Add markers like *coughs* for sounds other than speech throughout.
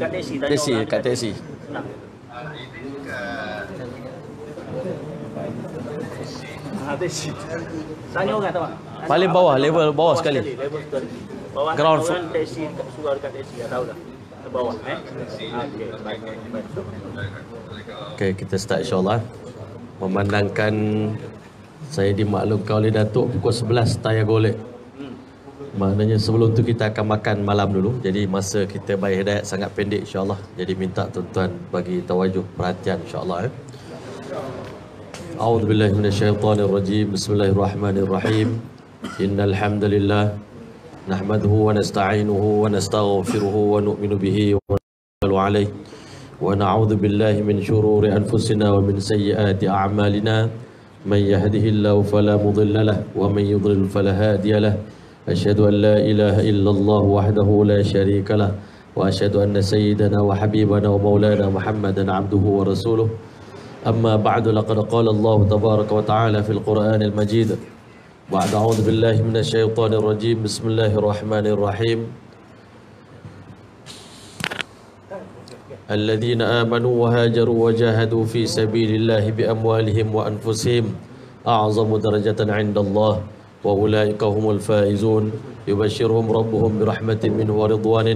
Kat teksi tanya Tesi, orang. Ah, tanya orang tak pak? Paling bawah, level bawah, bawah sekali. sekali. Level sekali. Bawah Ground floor. Teksi surau dekat teksi, ya, tahu dah. Eh? Ah, okay, kita start insyaAllah Memandangkan Saya dimaklumkan oleh Datuk Pukul 11 tayar golek Maknanya sebelum tu kita akan makan malam dulu. Jadi masa kita bayar hidayat sangat pendek insyaallah Jadi minta tuan-tuan bagi tawajuh perhatian insyaallah. allah eh. A'udzu billahi minasyaitonir rajim. Bismillahirrahmanirrahim. Innal hamdalillah nahmaduhu wa nasta'inuhu wa nastaghfiruhu wa nu'minu bihi wa nawakkalu alayh. Wa na'udzu billahi min syururi anfusina wa min sayyiati a'malina. Man yahdihillahu fala mudilla lahu wa man yudlil falahadiyalah أشهد أن لا إله إلا الله وحده لا شريك له وأشهد أن سيدنا وحبيبنا ومولانا محمدا عبده ورسوله أما بعد لقد قال الله تبارك وتعالى في القرآن المجيد بعد أعوذ بالله من الشيطان الرجيم بسم الله الرحمن الرحيم الذين آمنوا وهاجروا وجاهدوا في سبيل الله بأموالهم وأنفسهم أعظم درجة عند الله وأولئك هم الفائزون يبشرهم ربهم برحمة منه ورضوان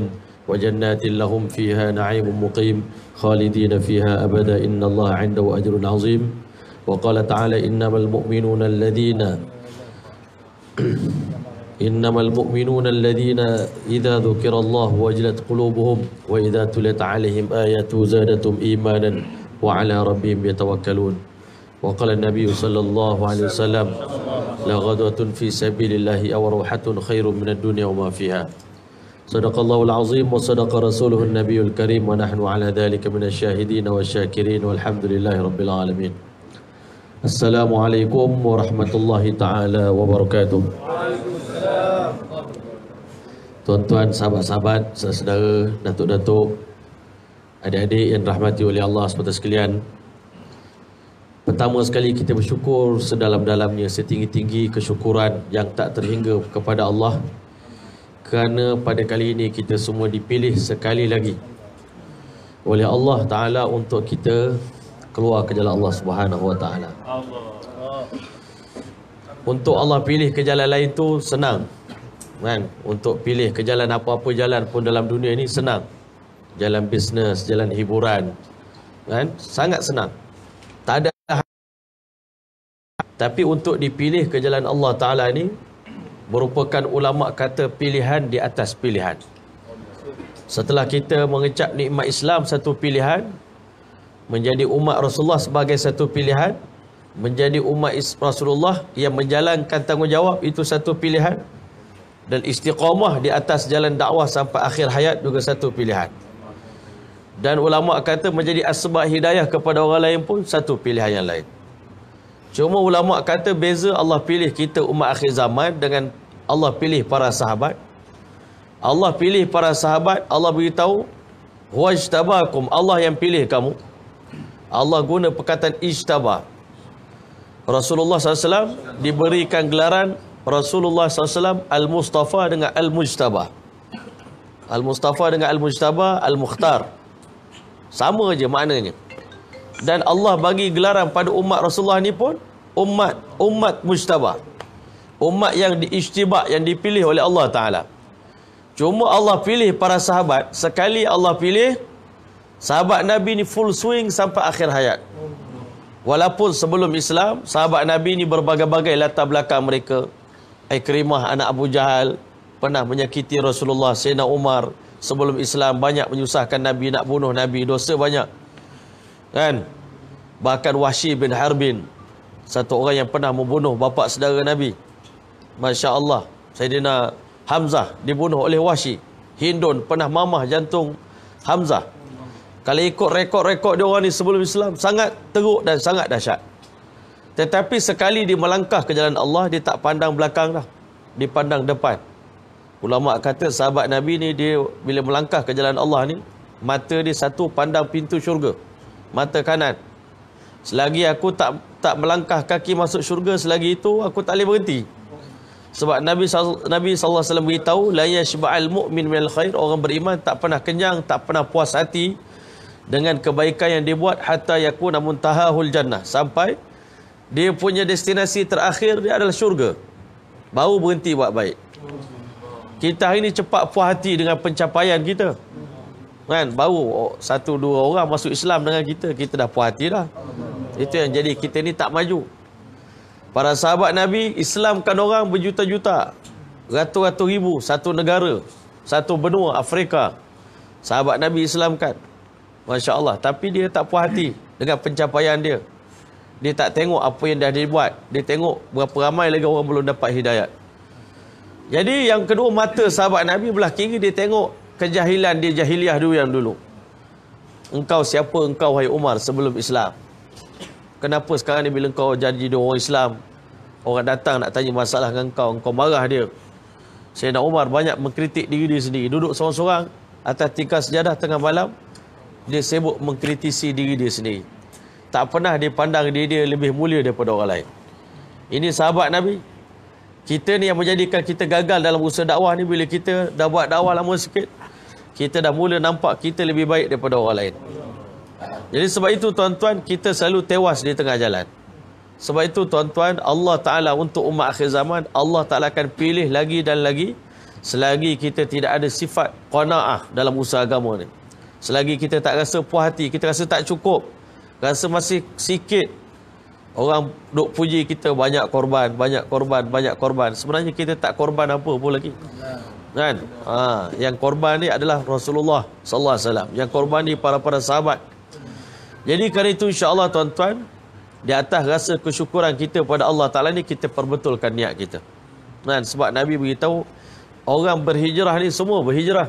وجنات لهم فيها نعيم مقيم خالدين فيها أبدا إن الله عنده أجر عظيم وقال تعالى إنما المؤمنون الذين *clears throat* إنما المؤمنون الذين إذا ذكر الله وجلت قلوبهم وإذا تلت عليهم آية زادتهم إيمانا وعلى ربهم يتوكلون وقال النبي صلى الله عليه وسلم La laghadatun fi sabilillahi aw ruhatun khairum minad dunya wa ma fiha sadaqallahul azim wa sadaqa rasuluhun nabiyul karim wa nahnu ala dhalika minash shahidin wa syakirin walhamdulillahi rabbil alamin assalamu alaikum wa rahmatullahi taala wa barakatuh Tuan-tuan, sahabat-sahabat, saudara, datuk-datuk, adik-adik yang rahmati oleh Allah SWT sekalian, Pertama sekali kita bersyukur sedalam-dalamnya setinggi-tinggi kesyukuran yang tak terhingga kepada Allah kerana pada kali ini kita semua dipilih sekali lagi oleh Allah Taala untuk kita keluar ke jalan Allah Subhanahu Wa Taala. Untuk Allah pilih ke jalan lain tu senang. Kan? Untuk pilih ke jalan apa-apa jalan pun dalam dunia ini senang. Jalan bisnes, jalan hiburan. Kan? Sangat senang. Tak ada tapi untuk dipilih ke jalan Allah Ta'ala ni merupakan ulama' kata pilihan di atas pilihan. Setelah kita mengecap nikmat Islam satu pilihan, menjadi umat Rasulullah sebagai satu pilihan, menjadi umat Rasulullah yang menjalankan tanggungjawab itu satu pilihan, dan istiqamah di atas jalan dakwah sampai akhir hayat juga satu pilihan. Dan ulama' kata menjadi asbab hidayah kepada orang lain pun satu pilihan yang lain. Cuma ulama' kata beza Allah pilih kita umat akhir zaman dengan Allah pilih para sahabat. Allah pilih para sahabat, Allah beritahu, huwa Allah yang pilih kamu. Allah guna perkataan ijtabah. Rasulullah SAW diberikan gelaran Rasulullah SAW Al-Mustafa dengan Al-Mujtaba. Al-Mustafa dengan Al-Mujtaba, Al-Mukhtar. Sama je maknanya dan Allah bagi gelaran pada umat Rasulullah ni pun umat umat mustaba, umat yang diijtibak yang dipilih oleh Allah taala cuma Allah pilih para sahabat sekali Allah pilih sahabat nabi ni full swing sampai akhir hayat walaupun sebelum Islam sahabat nabi ni berbagai-bagai latar belakang mereka Ikrimah anak Abu Jahal pernah menyakiti Rasulullah Sayyidina Umar sebelum Islam banyak menyusahkan nabi nak bunuh nabi dosa banyak Kan? Bahkan Wahsy bin Harbin. Satu orang yang pernah membunuh bapa saudara Nabi. Masya Allah. Sayyidina Hamzah dibunuh oleh Wahsy. Hindun pernah mamah jantung Hamzah. Kalau ikut rekod-rekod dia orang ni sebelum Islam. Sangat teruk dan sangat dahsyat. Tetapi sekali dia melangkah ke jalan Allah. Dia tak pandang belakang lah Dia pandang depan. Ulama' kata sahabat Nabi ni dia bila melangkah ke jalan Allah ni. Mata dia satu pandang pintu syurga mata kanan. Selagi aku tak tak melangkah kaki masuk syurga selagi itu aku tak boleh berhenti. Sebab Nabi Nabi saw alaihi wasallam beritahu la yashba'al mu'min minal khair orang beriman tak pernah kenyang, tak pernah puas hati dengan kebaikan yang dibuat hatta yakuna muntahahul jannah sampai dia punya destinasi terakhir dia adalah syurga. Baru berhenti buat baik. Kita hari ini cepat puas hati dengan pencapaian kita kan baru satu dua orang masuk Islam dengan kita kita dah puas hati dah itu yang jadi kita ni tak maju para sahabat nabi islamkan orang berjuta-juta ratus-ratus ribu satu negara satu benua Afrika sahabat nabi islamkan masya-Allah tapi dia tak puas hati dengan pencapaian dia dia tak tengok apa yang dah dia buat. dia tengok berapa ramai lagi orang belum dapat hidayat jadi yang kedua mata sahabat nabi belah kiri dia tengok kejahilan dia jahiliah dulu yang dulu. Engkau siapa engkau wahai Umar sebelum Islam? Kenapa sekarang ni bila engkau jadi orang Islam, orang datang nak tanya masalah dengan engkau, engkau marah dia. Sayyidina Umar banyak mengkritik diri dia sendiri. Duduk seorang-seorang atas tingkat sejadah tengah malam, dia sibuk mengkritisi diri dia sendiri. Tak pernah dia pandang diri dia lebih mulia daripada orang lain. Ini sahabat Nabi. Kita ni yang menjadikan kita gagal dalam usaha dakwah ni bila kita dah buat dakwah lama sikit, kita dah mula nampak kita lebih baik daripada orang lain. Jadi sebab itu tuan-tuan, kita selalu tewas di tengah jalan. Sebab itu tuan-tuan, Allah Ta'ala untuk umat akhir zaman, Allah Ta'ala akan pilih lagi dan lagi selagi kita tidak ada sifat qana'ah dalam usaha agama ni. Selagi kita tak rasa puas hati, kita rasa tak cukup, rasa masih sikit orang duk puji kita banyak korban, banyak korban, banyak korban. Sebenarnya kita tak korban apa pun lagi kan ha, yang korban ni adalah Rasulullah sallallahu alaihi wasallam yang korban ni para-para sahabat jadi kerana itu insya-Allah tuan-tuan di atas rasa kesyukuran kita kepada Allah Taala ni kita perbetulkan niat kita kan sebab nabi beritahu orang berhijrah ni semua berhijrah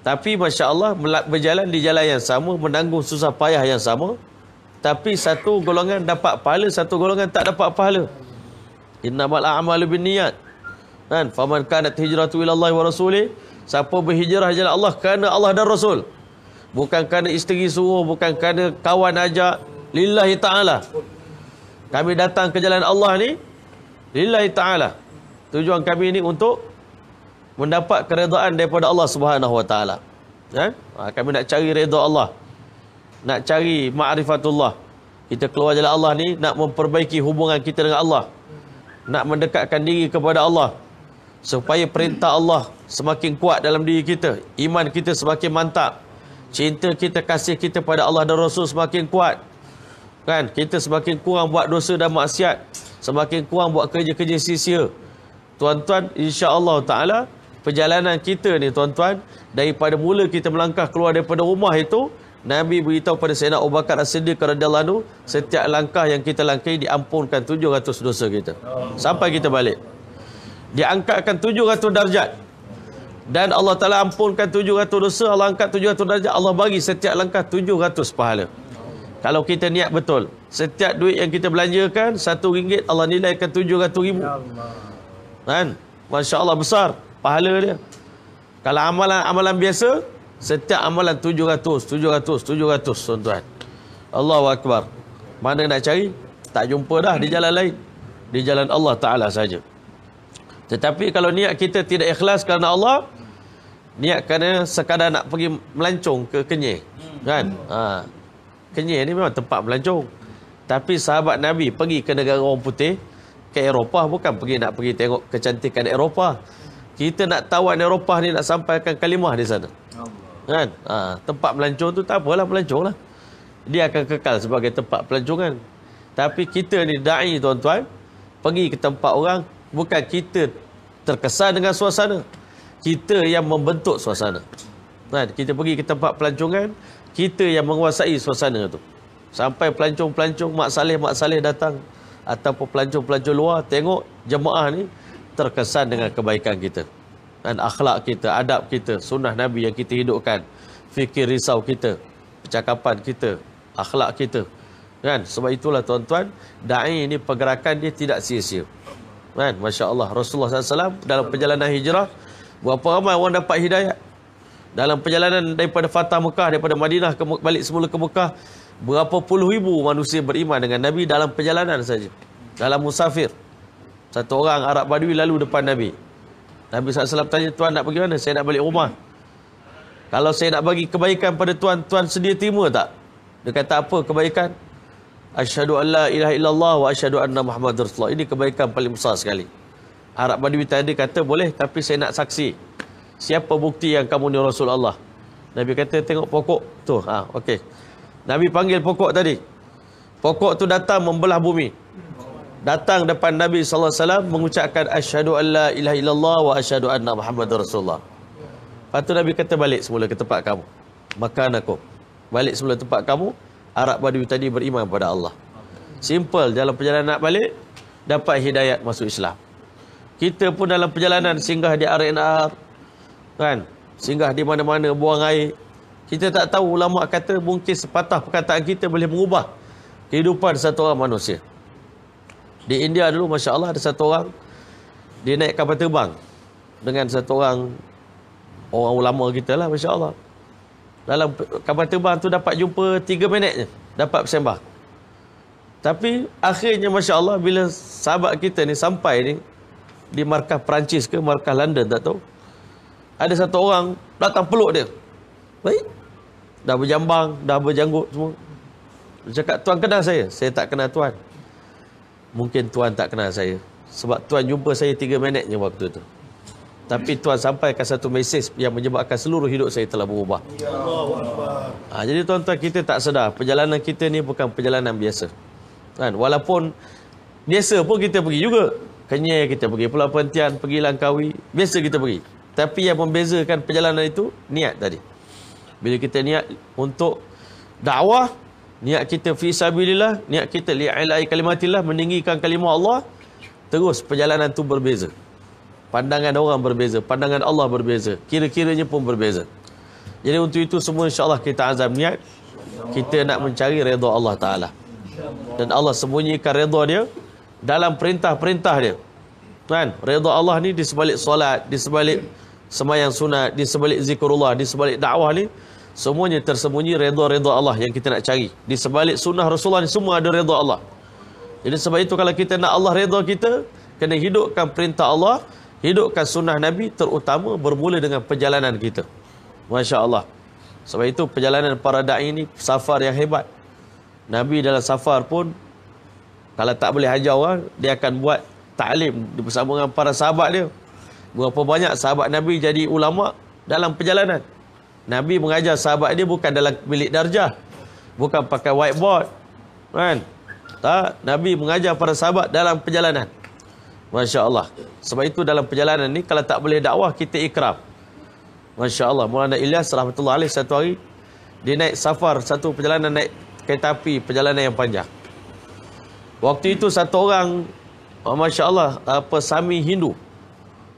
tapi masya-Allah berjalan di jalan yang sama menanggung susah payah yang sama tapi satu golongan dapat pahala satu golongan tak dapat pahala innamal a'malu binniyat Kan? Faman kanat hijratu ilallah wa rasuli. Siapa berhijrah jalan Allah kerana Allah dan Rasul. Bukan kerana isteri suruh. Bukan kerana kawan ajak. Lillahi ta'ala. Kami datang ke jalan Allah ni. Lillahi ta'ala. Tujuan kami ni untuk mendapat keredaan daripada Allah subhanahu wa ta'ala. Eh? Kami nak cari reda Allah. Nak cari ma'rifatullah. Kita keluar jalan Allah ni. Nak memperbaiki hubungan kita dengan Allah. Nak mendekatkan diri kepada Allah. Supaya perintah Allah semakin kuat dalam diri kita. Iman kita semakin mantap. Cinta kita, kasih kita pada Allah dan Rasul semakin kuat. Kan? Kita semakin kurang buat dosa dan maksiat. Semakin kurang buat kerja-kerja sisa. Tuan-tuan, insya insyaAllah ta'ala, perjalanan kita ni tuan-tuan, daripada mula kita melangkah keluar daripada rumah itu, Nabi beritahu pada Sayyidina Abu Bakar As-Siddiq radhiyallahu anhu setiap langkah yang kita langkahi diampunkan 700 dosa kita sampai kita balik diangkatkan 700 darjat dan Allah Ta'ala ampunkan 700 dosa Allah angkat 700 darjat Allah bagi setiap langkah 700 pahala kalau kita niat betul setiap duit yang kita belanjakan satu ringgit Allah nilaikan 700 ribu kan Masya Allah besar pahala dia kalau amalan-amalan biasa setiap amalan 700 700 700 tuan-tuan Allahu Akbar mana nak cari tak jumpa dah di jalan lain di jalan Allah Ta'ala saja. Tetapi kalau niat kita tidak ikhlas kerana Allah, niat kerana sekadar nak pergi melancong ke Kenyir. Kan? Hmm. Ha. Kenyir ni memang tempat melancong. Tapi sahabat Nabi pergi ke negara orang putih, ke Eropah bukan pergi nak pergi tengok kecantikan Eropah. Kita nak tawan Eropah ni nak sampaikan kalimah di sana. Kan? Ha. Tempat melancong tu tak apalah melancong lah. Dia akan kekal sebagai tempat pelancongan. Tapi kita ni da'i tuan-tuan, pergi ke tempat orang, bukan kita terkesan dengan suasana. Kita yang membentuk suasana. Kan? Kita pergi ke tempat pelancongan, kita yang menguasai suasana tu. Sampai pelancong-pelancong, Mak Saleh-Mak Saleh datang. Ataupun pelancong-pelancong luar, tengok jemaah ni terkesan dengan kebaikan kita. Dan akhlak kita, adab kita, sunnah Nabi yang kita hidupkan. Fikir risau kita, percakapan kita, akhlak kita. Kan? Sebab itulah tuan-tuan, da'i ini pergerakan dia tidak sia-sia. Kan? Masya Allah. Rasulullah SAW dalam perjalanan hijrah. Berapa ramai orang dapat hidayah. Dalam perjalanan daripada Fatah Mekah. Daripada Madinah ke, balik semula ke Mekah. Berapa puluh ribu manusia beriman dengan Nabi dalam perjalanan saja. Dalam musafir. Satu orang Arab Badui lalu depan Nabi. Nabi SAW tanya, Tuan nak pergi mana? Saya nak balik rumah. Kalau saya nak bagi kebaikan pada Tuan, Tuan sedia terima tak? Dia kata, apa kebaikan? Asyhadu an la ilaha illallah wa asyhadu anna Muhammad Rasulullah. Ini kebaikan paling besar sekali. Arab Badwi tadi kata boleh tapi saya nak saksi. Siapa bukti yang kamu ni Rasulullah? Nabi kata tengok pokok tu. Ha, okay. Nabi panggil pokok tadi. Pokok tu datang membelah bumi. Datang depan Nabi SAW mengucapkan asyhadu an la ilaha illallah wa asyhadu anna Muhammad Rasulullah. Lepas tu Nabi kata balik semula ke tempat kamu. Makan aku. Balik semula tempat kamu. Arab Badui tadi beriman kepada Allah. Simple dalam perjalanan nak balik dapat hidayat masuk Islam. Kita pun dalam perjalanan singgah di RNR kan, singgah di mana-mana buang air. Kita tak tahu ulama kata mungkin sepatah perkataan kita boleh mengubah kehidupan satu orang manusia. Di India dulu masya-Allah ada satu orang dia naik kapal terbang dengan satu orang orang ulama kita lah masya-Allah dalam kapal terbang tu dapat jumpa 3 minit je dapat bersembah tapi akhirnya Masya Allah bila sahabat kita ni sampai ni di markah Perancis ke markah London tak tahu ada satu orang datang peluk dia baik dah berjambang dah berjanggut semua dia cakap tuan kenal saya saya tak kenal tuan mungkin tuan tak kenal saya sebab tuan jumpa saya 3 minit je waktu tu tapi tuan sampaikan satu mesej yang menyebabkan seluruh hidup saya telah berubah. Ya ha, jadi tuan-tuan kita tak sedar, perjalanan kita ni bukan perjalanan biasa. Kan? Walaupun biasa pun kita pergi juga. Kenyai kita pergi, Pulau Pentian, pergi Langkawi, biasa kita pergi. Tapi yang membezakan perjalanan itu, niat tadi. Bila kita niat untuk dakwah, niat kita fi fisabilillah, niat kita li'ilai kalimatillah, meninggikan kalimah Allah, terus perjalanan itu berbeza. Pandangan orang berbeza, pandangan Allah berbeza, kira-kiranya pun berbeza. Jadi untuk itu semua insya-Allah kita azam niat kita nak mencari redha Allah Taala. Dan Allah sembunyikan redha dia dalam perintah-perintah dia. Kan? Redha Allah ni di sebalik solat, di sebalik sembahyang sunat, di sebalik zikrullah, di sebalik dakwah ni semuanya tersembunyi redha-redha Allah yang kita nak cari. Di sebalik sunnah Rasulullah ni semua ada redha Allah. Jadi sebab itu kalau kita nak Allah redha kita kena hidupkan perintah Allah hidupkan sunnah Nabi terutama bermula dengan perjalanan kita. Masya Allah. Sebab itu perjalanan para da'i ini safar yang hebat. Nabi dalam safar pun kalau tak boleh ajar orang, dia akan buat ta'lim bersama dengan para sahabat dia. Berapa banyak sahabat Nabi jadi ulama dalam perjalanan. Nabi mengajar sahabat dia bukan dalam bilik darjah. Bukan pakai whiteboard. Kan? Tak. Nabi mengajar para sahabat dalam perjalanan. Masya Allah. Sebab itu dalam perjalanan ni kalau tak boleh dakwah kita ikraf, Masya-Allah Maulana Ilyas rahmatullah alaih satu hari dia naik safar satu perjalanan naik kereta api perjalanan yang panjang. Waktu itu satu orang oh, masya-Allah apa sami Hindu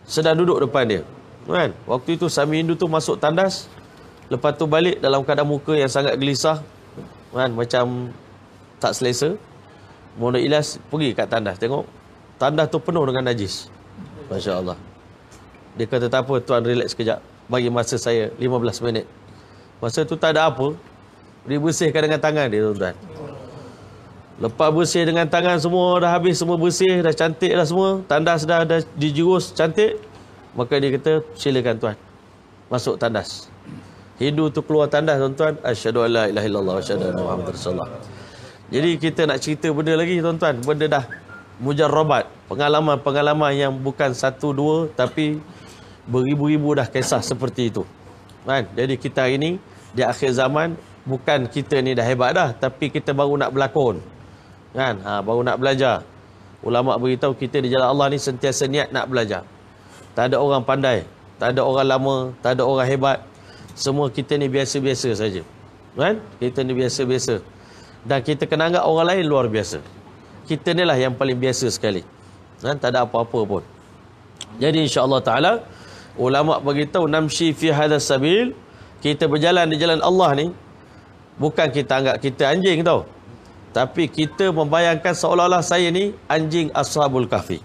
sedang duduk depan dia. Kan? Waktu itu sami Hindu tu masuk tandas lepas tu balik dalam keadaan muka yang sangat gelisah kan macam tak selesa. Maulana Ilyas pergi kat tandas tengok tandas tu penuh dengan najis. Masya Allah Dia kata tak apa tuan relax sekejap Bagi masa saya 15 minit Masa tu tak ada apa Dia bersihkan dengan tangan dia tuan-tuan Lepas bersih dengan tangan semua Dah habis semua bersih Dah cantik dah semua Tandas dah, dah dijurus cantik Maka dia kata silakan tuan Masuk tandas Hindu tu keluar tandas tuan-tuan Asyadu Allah ilahillallah Asyadu Allah Jadi kita nak cerita benda lagi tuan-tuan Benda dah mujarrabat pengalaman-pengalaman yang bukan satu dua tapi beribu-ribu dah kisah seperti itu kan jadi kita hari ni di akhir zaman bukan kita ni dah hebat dah tapi kita baru nak berlakon kan ha, baru nak belajar ulama beritahu kita di jalan Allah ni sentiasa niat nak belajar tak ada orang pandai tak ada orang lama tak ada orang hebat semua kita ni biasa-biasa saja kan kita ni biasa-biasa dan kita kena anggap orang lain luar biasa kita ni lah yang paling biasa sekali. Ha, tak ada apa-apa pun. Jadi insya-Allah taala ulama beritahu namshi fi hadas sabil kita berjalan di jalan Allah ni bukan kita anggap kita anjing tau. Tapi kita membayangkan seolah-olah saya ni anjing Ashabul Kahfi.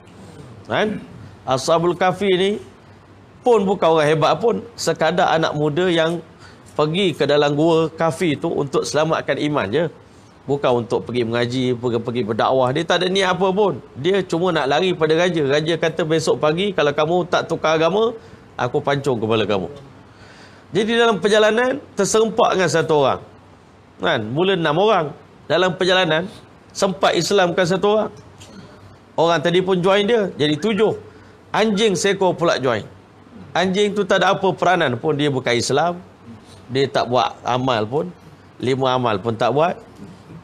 Ha? Ashabul Kahfi ni pun bukan orang hebat pun sekadar anak muda yang pergi ke dalam gua kafir tu untuk selamatkan iman je. Ya? Bukan untuk pergi mengaji, pergi-pergi berdakwah. Dia tak ada niat apa pun. Dia cuma nak lari pada raja. Raja kata besok pagi, kalau kamu tak tukar agama, aku pancung kepala kamu. Jadi dalam perjalanan, terserempak dengan satu orang. Kan? Mula enam orang. Dalam perjalanan, sempat Islamkan satu orang. Orang tadi pun join dia. Jadi tujuh. Anjing seko pula join. Anjing tu tak ada apa peranan pun. Dia bukan Islam. Dia tak buat amal pun. Lima amal pun tak buat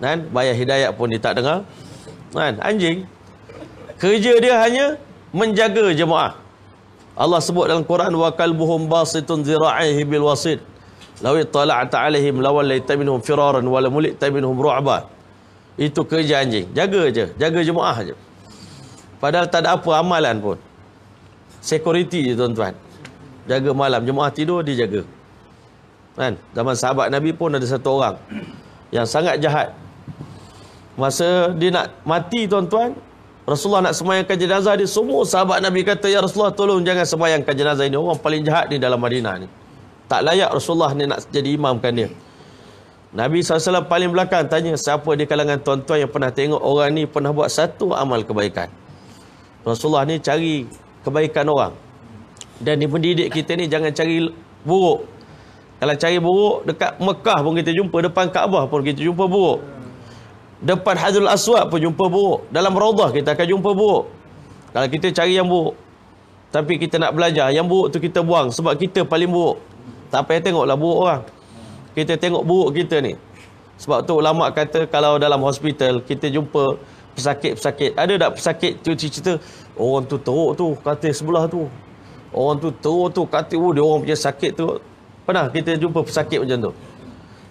kan bayar hidayat pun dia tak dengar kan anjing kerja dia hanya menjaga jemaah Allah sebut dalam Quran wa kalbuhum basitun zira'ihi bil wasit law itla'ta 'alaihim law laita minhum firaran wa la mulita minhum ru'ba itu kerja anjing jaga je jaga jemaah je padahal tak ada apa amalan pun security je tuan-tuan jaga malam jemaah tidur dia jaga kan zaman sahabat nabi pun ada satu orang yang sangat jahat Masa dia nak mati tuan-tuan Rasulullah nak semayangkan jenazah dia Semua sahabat Nabi kata Ya Rasulullah tolong jangan semayangkan jenazah ini Orang paling jahat ni dalam Madinah ni Tak layak Rasulullah ni nak jadi imamkan dia Nabi SAW paling belakang tanya Siapa di kalangan tuan-tuan yang pernah tengok Orang ni pernah buat satu amal kebaikan Rasulullah ni cari kebaikan orang Dan di pendidik kita ni jangan cari buruk Kalau cari buruk dekat Mekah pun kita jumpa Depan Kaabah pun kita jumpa buruk Depan Hadul Aswad pun jumpa buruk. Dalam Raudah kita akan jumpa buruk. Kalau kita cari yang buruk. Tapi kita nak belajar. Yang buruk tu kita buang. Sebab kita paling buruk. Tak payah tengoklah buruk orang. Kita tengok buruk kita ni. Sebab tu ulama kata kalau dalam hospital kita jumpa pesakit-pesakit. Ada tak pesakit tu cerita orang tu teruk tu katil sebelah tu. Orang tu teruk tu katil. Oh, dia orang punya sakit tu. Pernah kita jumpa pesakit macam tu?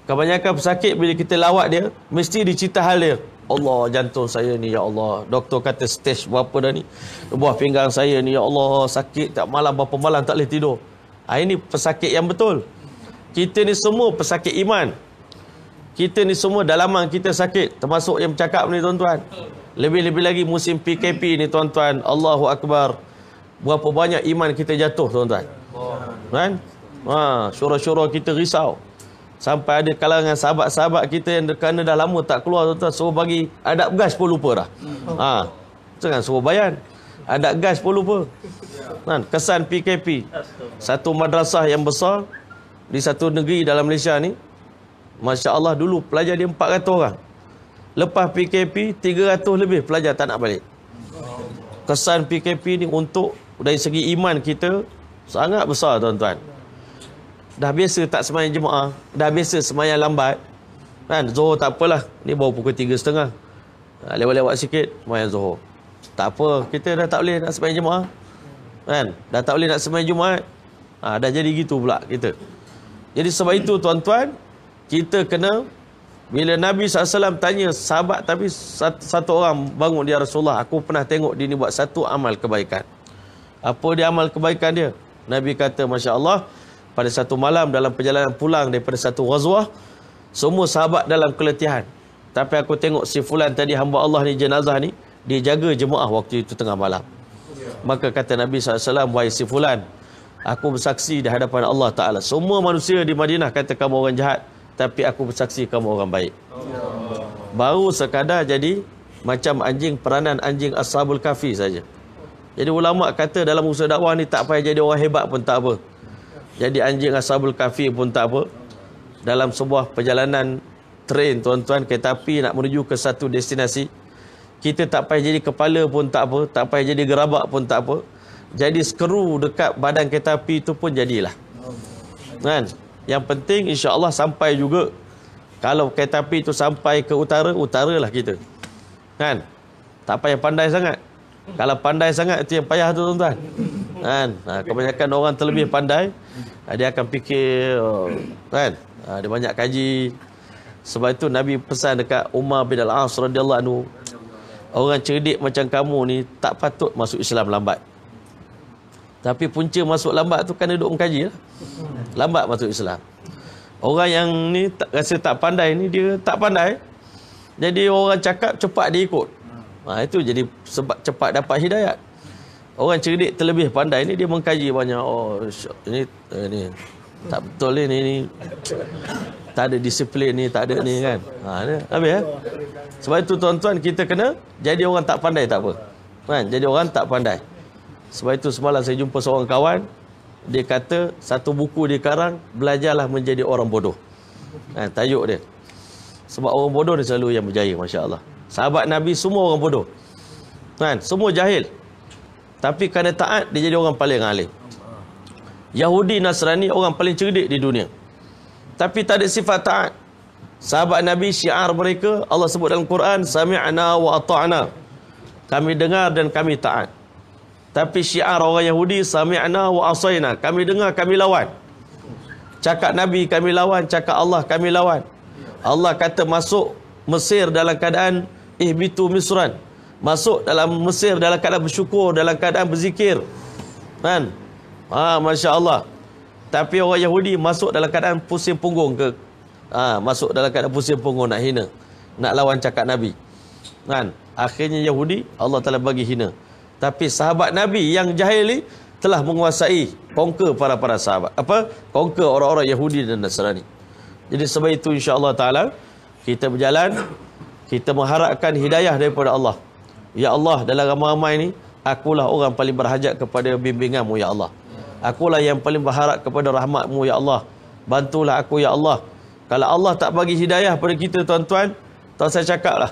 Kebanyakan pesakit bila kita lawat dia, mesti dicita hal dia. Allah, jantung saya ni, Ya Allah. Doktor kata stage berapa dah ni. Buah pinggang saya ni, Ya Allah. Sakit tak malam, berapa malam tak boleh tidur. Ha, ini pesakit yang betul. Kita ni semua pesakit iman. Kita ni semua dalaman kita sakit. Termasuk yang bercakap ni, tuan-tuan. Lebih-lebih lagi musim PKP ni, tuan-tuan. Allahu Akbar. Berapa banyak iman kita jatuh, tuan-tuan. Kan? -tuan. Ha, syurah-syurah kita risau. Sampai ada kalangan sahabat-sahabat kita yang kerana dah lama tak keluar tu, tuan suruh bagi adab gas pun lupa dah. Hmm. Ha. Jangan suruh bayan. Adab gas pun lupa. Ya. Kan kesan PKP. Satu madrasah yang besar di satu negeri dalam Malaysia ni. Masya-Allah dulu pelajar dia 400 orang. Lepas PKP 300 lebih pelajar tak nak balik. Hmm. Kesan PKP ni untuk dari segi iman kita sangat besar tuan-tuan. Dah biasa tak semayang jemaah Dah biasa semayang lambat Kan Zohor tak apalah Ni baru pukul tiga setengah, ha, Lewat-lewat sikit Semayang Zohor Tak apa Kita dah tak boleh nak semayang jemaah Kan Dah tak boleh nak semayang Jumaat ha, Dah jadi gitu pula kita Jadi sebab itu tuan-tuan Kita kena Bila Nabi SAW tanya sahabat Tapi satu orang bangun dia ya Rasulullah Aku pernah tengok dia ni buat satu amal kebaikan Apa dia amal kebaikan dia Nabi kata Masya Allah pada satu malam dalam perjalanan pulang daripada satu ghazwah semua sahabat dalam keletihan tapi aku tengok si fulan tadi hamba Allah ni jenazah ni dia jaga jemaah waktu itu tengah malam maka kata Nabi SAW wahai si fulan aku bersaksi di hadapan Allah Ta'ala semua manusia di Madinah kata kamu orang jahat tapi aku bersaksi kamu orang baik baru sekadar jadi macam anjing peranan anjing Ashabul Kafi saja. Jadi ulama kata dalam usaha dakwah ni tak payah jadi orang hebat pun tak apa. Jadi anjing ashabul kafi pun tak apa. Dalam sebuah perjalanan train tuan-tuan kereta api nak menuju ke satu destinasi. Kita tak payah jadi kepala pun tak apa. Tak payah jadi gerabak pun tak apa. Jadi skru dekat badan kereta api tu pun jadilah. Kan? Yang penting insya Allah sampai juga. Kalau kereta api tu sampai ke utara, utara lah kita. Kan? Tak payah pandai sangat. Kalau pandai sangat itu yang payah tu tuan-tuan kan ha, kebanyakan orang terlebih hmm. pandai ha, dia akan fikir oh, kan ha, dia banyak kaji sebab itu nabi pesan dekat Umar bin Al-As radhiyallahu anhu orang cerdik macam kamu ni tak patut masuk Islam lambat tapi punca masuk lambat tu kan duduk mengkaji lah. lambat masuk Islam orang yang ni tak rasa tak pandai ni dia tak pandai jadi orang cakap cepat dia ikut ha, itu jadi sebab cepat dapat hidayat orang cerdik terlebih pandai ni dia mengkaji banyak oh ini ini eh, tak betul ni ni, tak ada disiplin ni tak ada ni kan ha ni habis eh sebab itu tuan-tuan kita kena jadi orang tak pandai tak apa kan jadi orang tak pandai sebab itu semalam saya jumpa seorang kawan dia kata satu buku dia karang belajarlah menjadi orang bodoh kan tajuk dia sebab orang bodoh ni selalu yang berjaya masya-Allah sahabat nabi semua orang bodoh kan semua jahil tapi kerana taat dia jadi orang paling alim. Yahudi Nasrani orang paling cerdik di dunia. Tapi tak ada sifat taat. Sahabat Nabi syiar mereka Allah sebut dalam Quran sami'na wa ata'na. Kami dengar dan kami taat. Tapi syiar orang Yahudi sami'na wa asayna. Kami dengar kami lawan. Cakap Nabi kami lawan, cakap Allah kami lawan. Allah kata masuk Mesir dalam keadaan ihbitu misran masuk dalam Mesir dalam keadaan bersyukur dalam keadaan berzikir kan ha Masya Allah tapi orang Yahudi masuk dalam keadaan pusing punggung ke ha, masuk dalam keadaan pusing punggung nak hina nak lawan cakap Nabi kan akhirnya Yahudi Allah telah bagi hina tapi sahabat Nabi yang jahili telah menguasai conquer para-para sahabat apa conquer orang-orang Yahudi dan Nasrani jadi sebab itu insya Allah Ta'ala kita berjalan kita mengharapkan hidayah daripada Allah Ya Allah dalam ramai-ramai ni Akulah orang paling berhajat kepada bimbinganmu Ya Allah Akulah yang paling berharap kepada rahmatmu Ya Allah Bantulah aku Ya Allah Kalau Allah tak bagi hidayah pada kita tuan-tuan Tuan saya cakap lah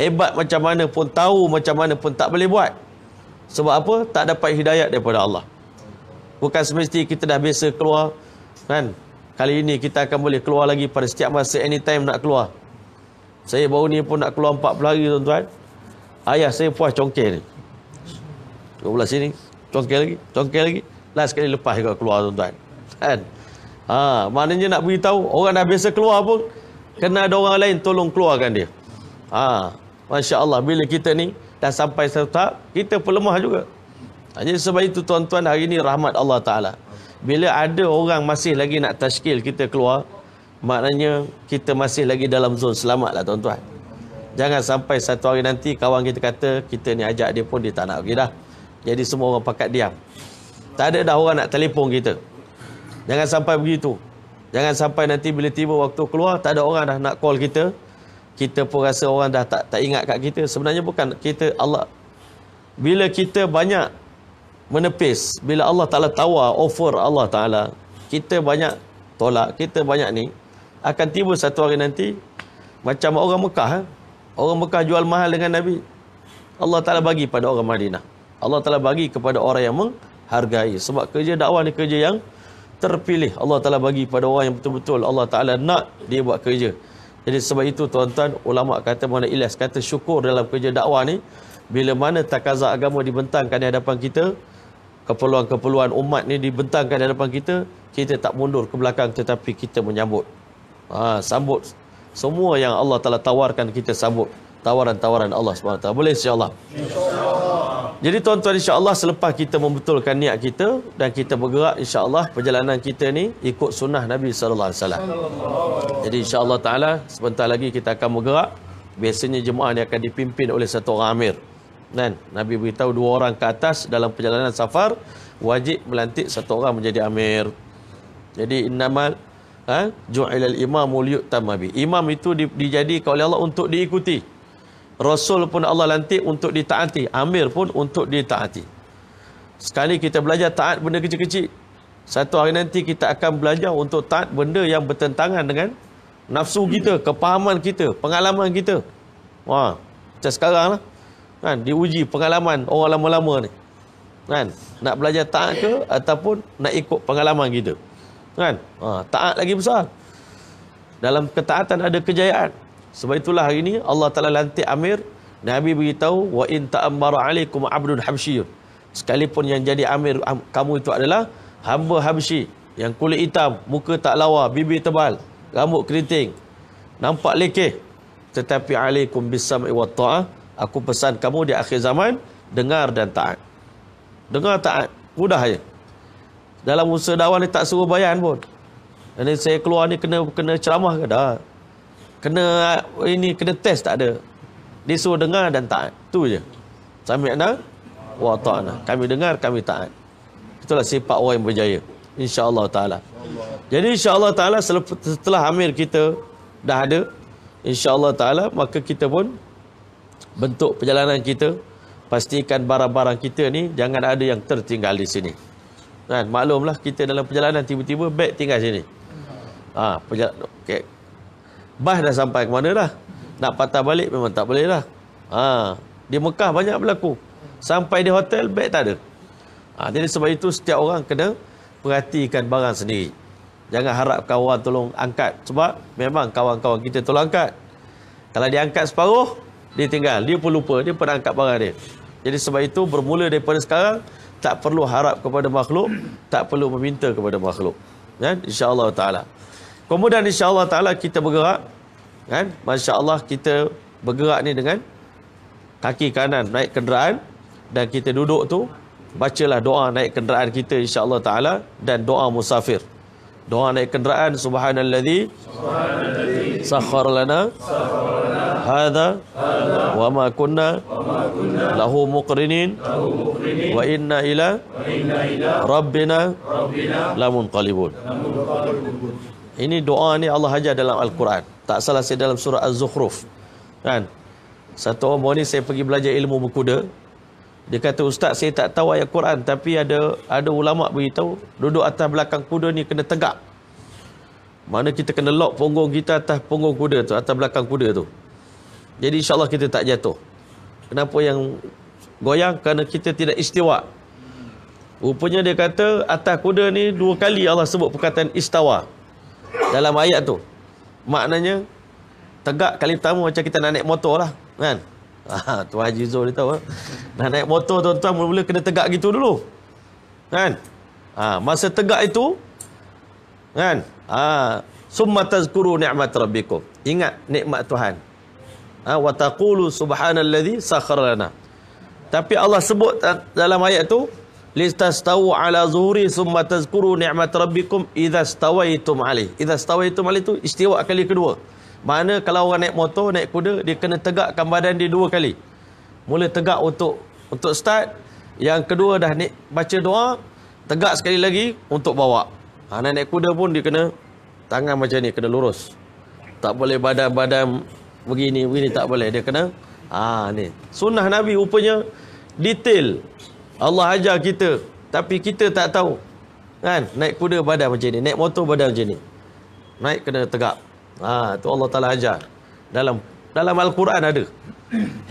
Hebat macam mana pun tahu macam mana pun tak boleh buat Sebab apa? Tak dapat hidayah daripada Allah Bukan semesti kita dah biasa keluar Kan? Kali ini kita akan boleh keluar lagi pada setiap masa anytime nak keluar saya baru ni pun nak keluar 40 hari tuan-tuan. Ayah saya puas congkel, ni. 12 sini, congkel lagi, congkel lagi. Last sekali lepas kau keluar tuan-tuan. Kan? Ha, maknanya nak beritahu, orang dah biasa keluar pun, kena ada orang lain tolong keluarkan dia. Ha, Masya Allah, bila kita ni dah sampai satu tahap, kita perlemah juga. Hanya sebab itu tuan-tuan, hari ini rahmat Allah Ta'ala. Bila ada orang masih lagi nak tashkil kita keluar, maknanya kita masih lagi dalam zon selamat lah tuan-tuan. Jangan sampai satu hari nanti kawan kita kata kita ni ajak dia pun dia tak nak pergi dah. Jadi semua orang pakat diam. Tak ada dah orang nak telefon kita. Jangan sampai begitu. Jangan sampai nanti bila tiba waktu keluar tak ada orang dah nak call kita. Kita pun rasa orang dah tak tak ingat kat kita. Sebenarnya bukan kita Allah. Bila kita banyak menepis, bila Allah Taala tawa offer Allah Taala, kita banyak tolak, kita banyak ni akan tiba satu hari nanti macam orang Mekah eh, Orang Mekah jual mahal dengan Nabi. Allah Ta'ala bagi pada orang Madinah. Allah Ta'ala bagi kepada orang yang menghargai. Sebab kerja dakwah ni kerja yang terpilih. Allah Ta'ala bagi pada orang yang betul-betul Allah Ta'ala nak dia buat kerja. Jadi sebab itu tuan-tuan, ulama' kata mana ilas, kata syukur dalam kerja dakwah ni. Bila mana takazah agama dibentangkan di hadapan kita, keperluan-keperluan umat ni dibentangkan di hadapan kita, kita tak mundur ke belakang tetapi kita menyambut. Ha, sambut semua yang Allah telah tawarkan kita sambut tawaran-tawaran Allah SWT boleh insyaAllah jadi tuan-tuan insyaAllah selepas kita membetulkan niat kita dan kita bergerak insyaAllah perjalanan kita ni ikut sunnah Nabi SAW jadi insyaAllah ta'ala sebentar lagi kita akan bergerak biasanya jemaah ni akan dipimpin oleh satu orang amir dan Nabi beritahu dua orang ke atas dalam perjalanan safar wajib melantik satu orang menjadi amir jadi innamal Ha? ju'ilal imamul yu'tamabi. Imam itu di, dijadikan oleh Allah untuk diikuti. Rasul pun Allah lantik untuk ditaati. Amir pun untuk ditaati. Sekali kita belajar taat benda kecil-kecil. Satu hari nanti kita akan belajar untuk taat benda yang bertentangan dengan nafsu kita, kepahaman kita, pengalaman kita. Wah, ha, macam sekarang lah. Kan, diuji pengalaman orang lama-lama ni. Kan, nak belajar taat ke ataupun nak ikut pengalaman kita. Kan? Ha, taat lagi besar. Dalam ketaatan ada kejayaan. Sebab itulah hari ini Allah Taala lantik amir, Nabi beritahu wa in ta'ammara 'alaikum Abdul habsyir. Sekalipun yang jadi amir kamu itu adalah hamba Habsyi yang kulit hitam, muka tak lawa, bibir tebal, rambut keriting, nampak lekeh. Tetapi 'alaikum bisam'i wa ta'ah, aku pesan kamu di akhir zaman dengar dan taat. Dengar taat, mudah aja. Dalam usaha dakwah ni tak suruh bayan pun. Dan saya keluar ni kena kena ceramah ke dah. Kena eh, ini kena test tak ada. Dia suruh dengar dan taat. Tu je. Sami'na wa ta'na. Lah. Kami dengar, kami taat. Itulah sifat orang yang berjaya. Insya-Allah taala. Jadi insya-Allah taala setelah amir kita dah ada insya-Allah taala maka kita pun bentuk perjalanan kita pastikan barang-barang kita ni jangan ada yang tertinggal di sini. Kan, maklumlah kita dalam perjalanan tiba-tiba beg tinggal sini. Ah, ha, perjalanan okey. Bas dah sampai ke mana dah? Nak patah balik memang tak boleh dah. Ha, di Mekah banyak berlaku. Sampai di hotel beg tak ada. Ha, jadi sebab itu setiap orang kena perhatikan barang sendiri. Jangan harap kawan tolong angkat sebab memang kawan-kawan kita tolong angkat. Kalau diangkat separuh, dia tinggal. Dia pun lupa, dia pernah angkat barang dia. Jadi sebab itu bermula daripada sekarang tak perlu harap kepada makhluk, tak perlu meminta kepada makhluk. Kan? Insya-Allah taala. Kemudian insya-Allah taala kita bergerak kan? Masya-Allah kita bergerak ni dengan kaki kanan naik kenderaan dan kita duduk tu bacalah doa naik kenderaan kita insya-Allah taala dan doa musafir. Doa naik kenderaan Subhanallah subhanallazi sakhkhara lana hadza wa ma kunna lahu muqrinin wa inna ila rabbina lamun qalibun ini doa ni Allah ajar dalam al-Quran tak salah saya dalam surah az-zukhruf kan satu orang ni saya pergi belajar ilmu berkuda dia kata ustaz saya tak tahu ayat Quran tapi ada ada ulama beritahu duduk atas belakang kuda ni kena tegak. Mana kita kena lock punggung kita atas punggung kuda tu atas belakang kuda tu. Jadi insyaallah kita tak jatuh. Kenapa yang goyang? Kerana kita tidak istiwa. Rupanya dia kata atas kuda ni dua kali Allah sebut perkataan istawa dalam ayat tu. Maknanya tegak kali pertama macam kita nak naik motor lah kan. Tuan Haji Zul dia tahu eh? Nak naik motor tuan-tuan mula-mula kena tegak gitu dulu Kan ha, Masa tegak itu Kan ha, Summa tazkuru ni'mat rabbikum Ingat nikmat Tuhan ha, Wa taqulu subhanalladhi sakharana Tapi Allah sebut dalam ayat tu Listastawu ala zuhuri summa tazkuru ni'mat rabbikum Iza stawaitum alih Iza stawaitum alih tu istiwa kali kedua mana kalau orang naik motor, naik kuda, dia kena tegakkan badan dia dua kali. Mula tegak untuk untuk start. Yang kedua dah naik, baca doa, tegak sekali lagi untuk bawa. Ha, naik, naik kuda pun dia kena tangan macam ni, kena lurus. Tak boleh badan-badan begini, begini tak boleh. Dia kena, ah ha, ni. Sunnah Nabi rupanya detail. Allah ajar kita, tapi kita tak tahu. Kan, naik kuda badan macam ni, naik motor badan macam ni. Naik kena tegak. Ha, tu Allah Ta'ala ajar. Dalam dalam Al-Quran ada.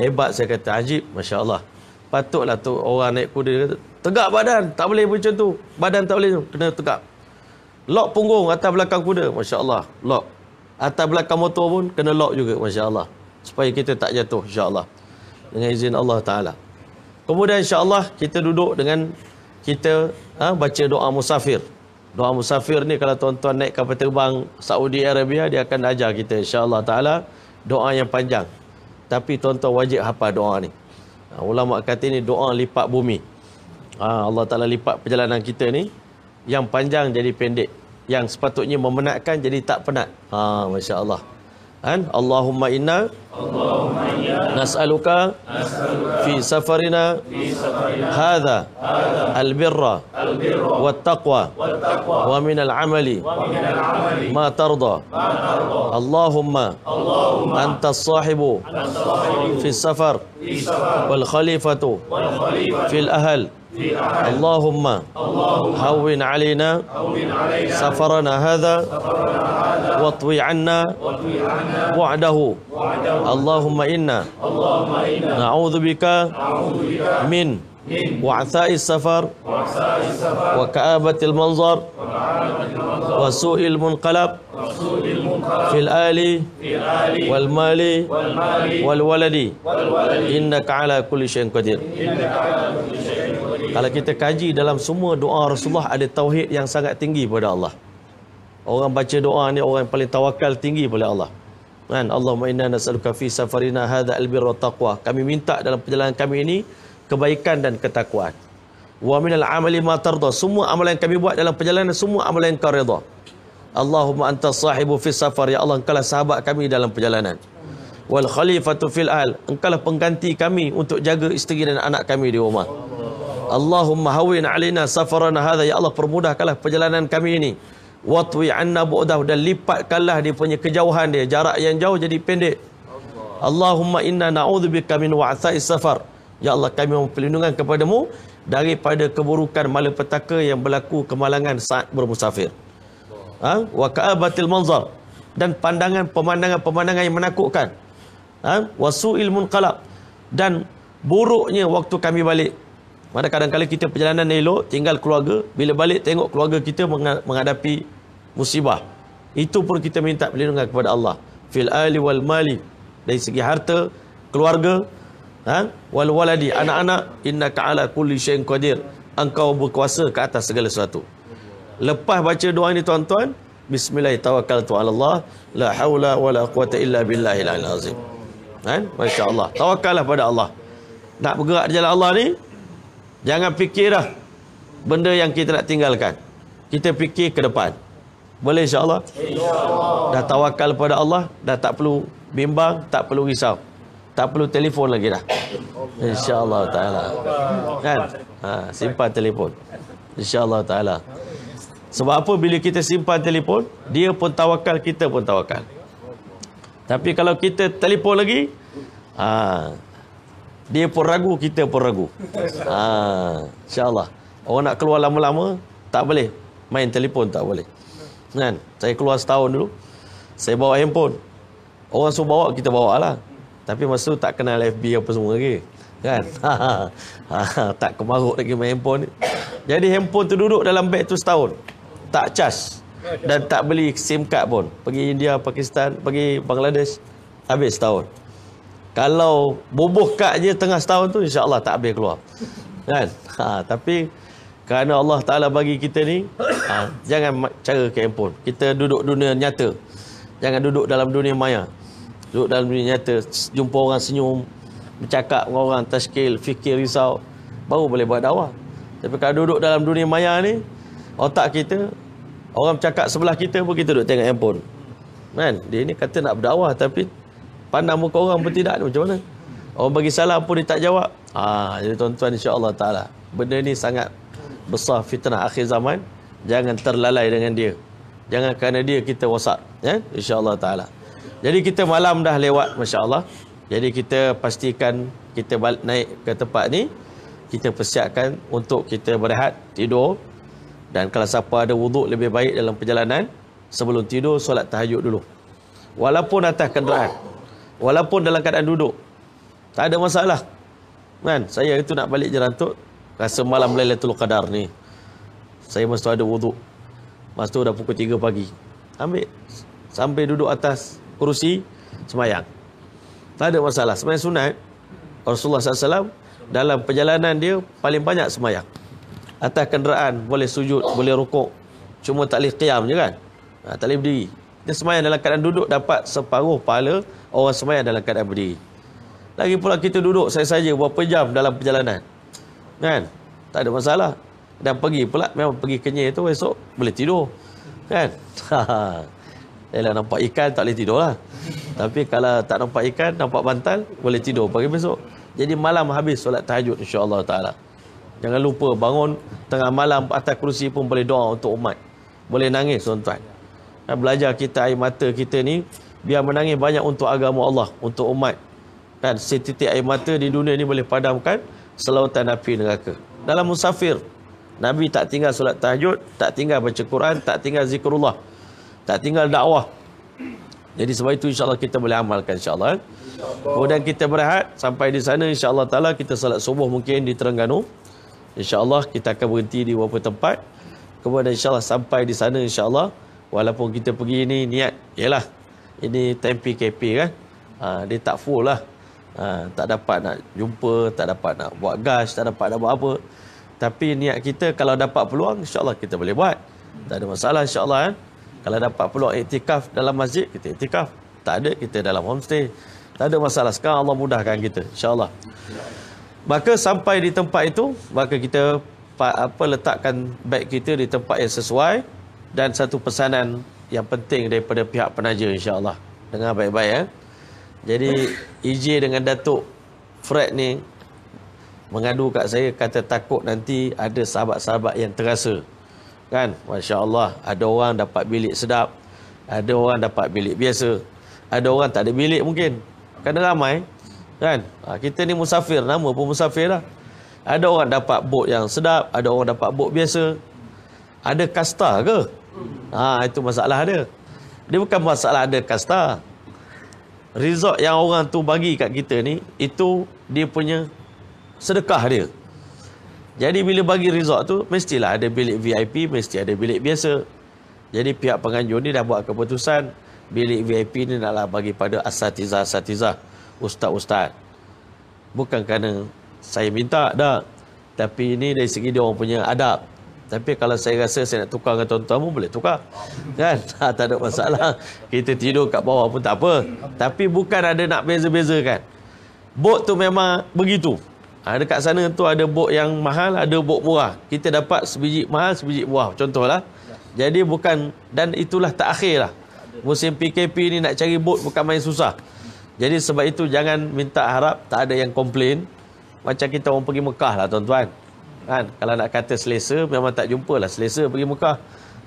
Hebat saya kata. Ajib. Masya Allah. Patutlah tu orang naik kuda. Kata, tegak badan. Tak boleh macam tu. Badan tak boleh. Kena tegak. Lock punggung atas belakang kuda. Masya Allah. Lock. Atas belakang motor pun kena lock juga. Masya Allah. Supaya kita tak jatuh. Insya Allah. Dengan izin Allah Ta'ala. Kemudian insya Allah kita duduk dengan kita ha, baca doa musafir doa musafir ni kalau tuan-tuan naik kapal terbang Saudi Arabia dia akan ajar kita insya-Allah taala doa yang panjang. Tapi tuan-tuan wajib hafal doa ni. Ha, ulama kata ni doa lipat bumi. Ha, Allah taala lipat perjalanan kita ni yang panjang jadi pendek, yang sepatutnya memenatkan jadi tak penat. Ha masya-Allah. أن اللهم إنا نسألك في سفرنا هذا البر والتقوى ومن العمل ما ترضى اللهم أنت الصاحب في السفر والخليفة في الأهل اللهم هون علينا سفرنا هذا واطوي عنا وعده اللهم إنا نعوذ بك من وعثاء السفر وكآبة المنظر وسوء المنقلب في الآل والمال والولد إنك على كل شيء قدير Kalau kita kaji dalam semua doa Rasulullah ada tauhid yang sangat tinggi kepada Allah. Orang baca doa ni orang yang paling tawakal tinggi kepada Allah. Kan Allahumma inna nas'aluka fi safarina hadha albirra taqwa. Kami minta dalam perjalanan kami ini kebaikan dan ketakwaan. Wa minal amali ma tardha. Semua amalan yang kami buat dalam perjalanan semua amalan yang kau redha. Allahumma anta sahibu fi safar ya Allah engkau sahabat kami dalam perjalanan. Wal khalifatu fil al. Engkau pengganti kami untuk jaga isteri dan anak kami di rumah. Allah. Allahumma hawin alina safarana hadha ya Allah permudahkanlah perjalanan kami ini watwi anna bu'dahu dan lipatkanlah dia punya kejauhan dia jarak yang jauh jadi pendek Allahumma inna na'udzubika min wa'tsa'is safar ya Allah kami mohon perlindungan kepadamu daripada keburukan malapetaka yang berlaku kemalangan saat bermusafir ha wa ka'abatil manzar dan pandangan pemandangan-pemandangan yang menakutkan ha wasu'il munqalab dan buruknya waktu kami balik mana kadang-kadang kita perjalanan elok, tinggal keluarga, bila balik tengok keluarga kita menghadapi musibah. Itu pun kita minta perlindungan kepada Allah. Fil ali wal mali. Dari segi harta, keluarga, ha? wal waladi, anak-anak, inna ka'ala kulli syain qadir. Engkau berkuasa ke atas segala sesuatu. Lepas baca doa ini tuan-tuan, Bismillahirrahmanirrahim. La hawla wa la quwata illa billahi la'il azim. Ha? Masya Allah. Tawakallah pada Allah. Nak bergerak di jalan Allah ni, Jangan fikirlah benda yang kita nak tinggalkan. Kita fikir ke depan. Boleh insya-Allah? insya Dah tawakal pada Allah, dah tak perlu bimbang, tak perlu risau. Tak perlu telefon lagi dah. Insya-Allah taala. Kan? Ha, simpan telefon. Insya-Allah taala. Sebab apa bila kita simpan telefon, dia pun tawakal, kita pun tawakal. Tapi kalau kita telefon lagi, ah dia pun ragu, kita pun ragu. *laughs* Ha, Allah. Orang nak keluar lama-lama, tak boleh. Main telefon tak boleh. Kan? Saya keluar setahun dulu, saya bawa handphone. Orang suruh bawa, kita bawa lah. Tapi masa tu tak kenal FB apa semua lagi. Kan? Ha, *laughs* ha, ha, tak kemaruk lagi main handphone ni. Jadi handphone tu duduk dalam beg tu setahun. Tak cas. Dan tak beli SIM card pun. Pergi India, Pakistan, pergi Bangladesh. Habis setahun kalau bubuh kad je tengah setahun tu insya Allah tak habis keluar kan ha, tapi kerana Allah Taala bagi kita ni *coughs* ha, jangan cara ke handphone kita duduk dunia nyata jangan duduk dalam dunia maya duduk dalam dunia nyata jumpa orang senyum bercakap dengan orang tashkil fikir risau baru boleh buat dakwah tapi kalau duduk dalam dunia maya ni otak kita orang cakap sebelah kita pun kita duduk tengok handphone kan dia ni kata nak berdakwah tapi pandang muka orang pun tidak macam mana orang bagi salam pun dia tak jawab ah jadi tuan-tuan insya-Allah taala benda ni sangat besar fitnah akhir zaman jangan terlalai dengan dia jangan kerana dia kita wasat ya insya-Allah taala jadi kita malam dah lewat masya-Allah jadi kita pastikan kita balik naik ke tempat ni kita persiapkan untuk kita berehat tidur dan kalau siapa ada wuduk lebih baik dalam perjalanan sebelum tidur solat tahajud dulu walaupun atas kenderaan Walaupun dalam keadaan duduk. Tak ada masalah. Kan? Saya itu nak balik jalan tu Rasa malam Lailatul Qadar ni. Saya mesti ada wuduk. Masa tu dah pukul 3 pagi. Ambil. Sampai duduk atas kerusi. Semayang. Tak ada masalah. Semayang sunat. Rasulullah SAW. Dalam perjalanan dia. Paling banyak semayang. Atas kenderaan. Boleh sujud. Boleh rukuk. Cuma tak boleh qiyam je kan. Ha, tak boleh berdiri. Dia semayang dalam keadaan duduk. Dapat separuh pahala. Dapat separuh pahala orang semayang dalam keadaan berdiri. Lagi pula kita duduk saya saja berapa jam dalam perjalanan. Kan? Tak ada masalah. Dan pergi pula memang pergi kenyir tu esok boleh tidur. Kan? Ha. *laughs* nampak ikan tak boleh tidur lah. Tapi kalau tak nampak ikan, nampak bantal boleh tidur pagi besok. Jadi malam habis solat tahajud insya-Allah taala. Jangan lupa bangun tengah malam atas kerusi pun boleh doa untuk umat. Boleh nangis tuan-tuan. Kan, belajar kita air mata kita ni biar menangis banyak untuk agama Allah, untuk umat. Kan setitik air mata di dunia ni boleh padamkan selautan api neraka. Dalam musafir, Nabi tak tinggal solat tahajud, tak tinggal baca Quran, tak tinggal zikrullah. Tak tinggal dakwah. Jadi sebab itu insya-Allah kita boleh amalkan insya-Allah. Eh. Kemudian kita berehat sampai di sana insya-Allah taala kita solat subuh mungkin di Terengganu. Insya-Allah kita akan berhenti di beberapa tempat. Kemudian insya-Allah sampai di sana insya-Allah walaupun kita pergi ini niat yalah ini time PKP kan ha, dia tak full lah ha, tak dapat nak jumpa tak dapat nak buat gas tak dapat nak buat apa tapi niat kita kalau dapat peluang insyaAllah kita boleh buat tak ada masalah insyaAllah kan kalau dapat peluang iktikaf dalam masjid kita iktikaf tak ada kita dalam homestay tak ada masalah sekarang Allah mudahkan kita insyaAllah maka sampai di tempat itu maka kita apa letakkan beg kita di tempat yang sesuai dan satu pesanan yang penting daripada pihak penaja insyaAllah. Dengar baik-baik ya. Jadi EJ dengan Datuk Fred ni mengadu kat saya kata takut nanti ada sahabat-sahabat yang terasa. Kan? MasyaAllah ada orang dapat bilik sedap. Ada orang dapat bilik biasa. Ada orang tak ada bilik mungkin. Kan ramai. Kan? Ha, kita ni musafir. Nama pun musafir lah. Ada orang dapat bot yang sedap. Ada orang dapat bot biasa. Ada kasta ke? Ha, itu masalah dia. Dia bukan masalah ada kasta. Result yang orang tu bagi kat kita ni, itu dia punya sedekah dia. Jadi bila bagi result tu, mestilah ada bilik VIP, mesti ada bilik biasa. Jadi pihak penganjur ni dah buat keputusan, bilik VIP ni naklah bagi pada asatiza asatiza ustaz-ustaz. Bukan kerana saya minta, dah. Tapi ini dari segi dia orang punya adab. Tapi kalau saya rasa saya nak tukar dengan tuan-tuan pun boleh tukar. Kan? Ha, *laughs* tak ada masalah. Kita tidur kat bawah pun tak apa. Tapi bukan ada nak beza beza kan. Bot tu memang begitu. Ha, dekat sana tu ada bot yang mahal, ada bot murah. Kita dapat sebiji mahal, sebiji buah. Contohlah. Jadi bukan, dan itulah tak akhir lah. Musim PKP ni nak cari bot bukan main susah. Jadi sebab itu jangan minta harap tak ada yang komplain. Macam kita orang pergi Mekah lah tuan-tuan kan kalau nak kata selesa memang tak jumpa lah selesa pergi Mekah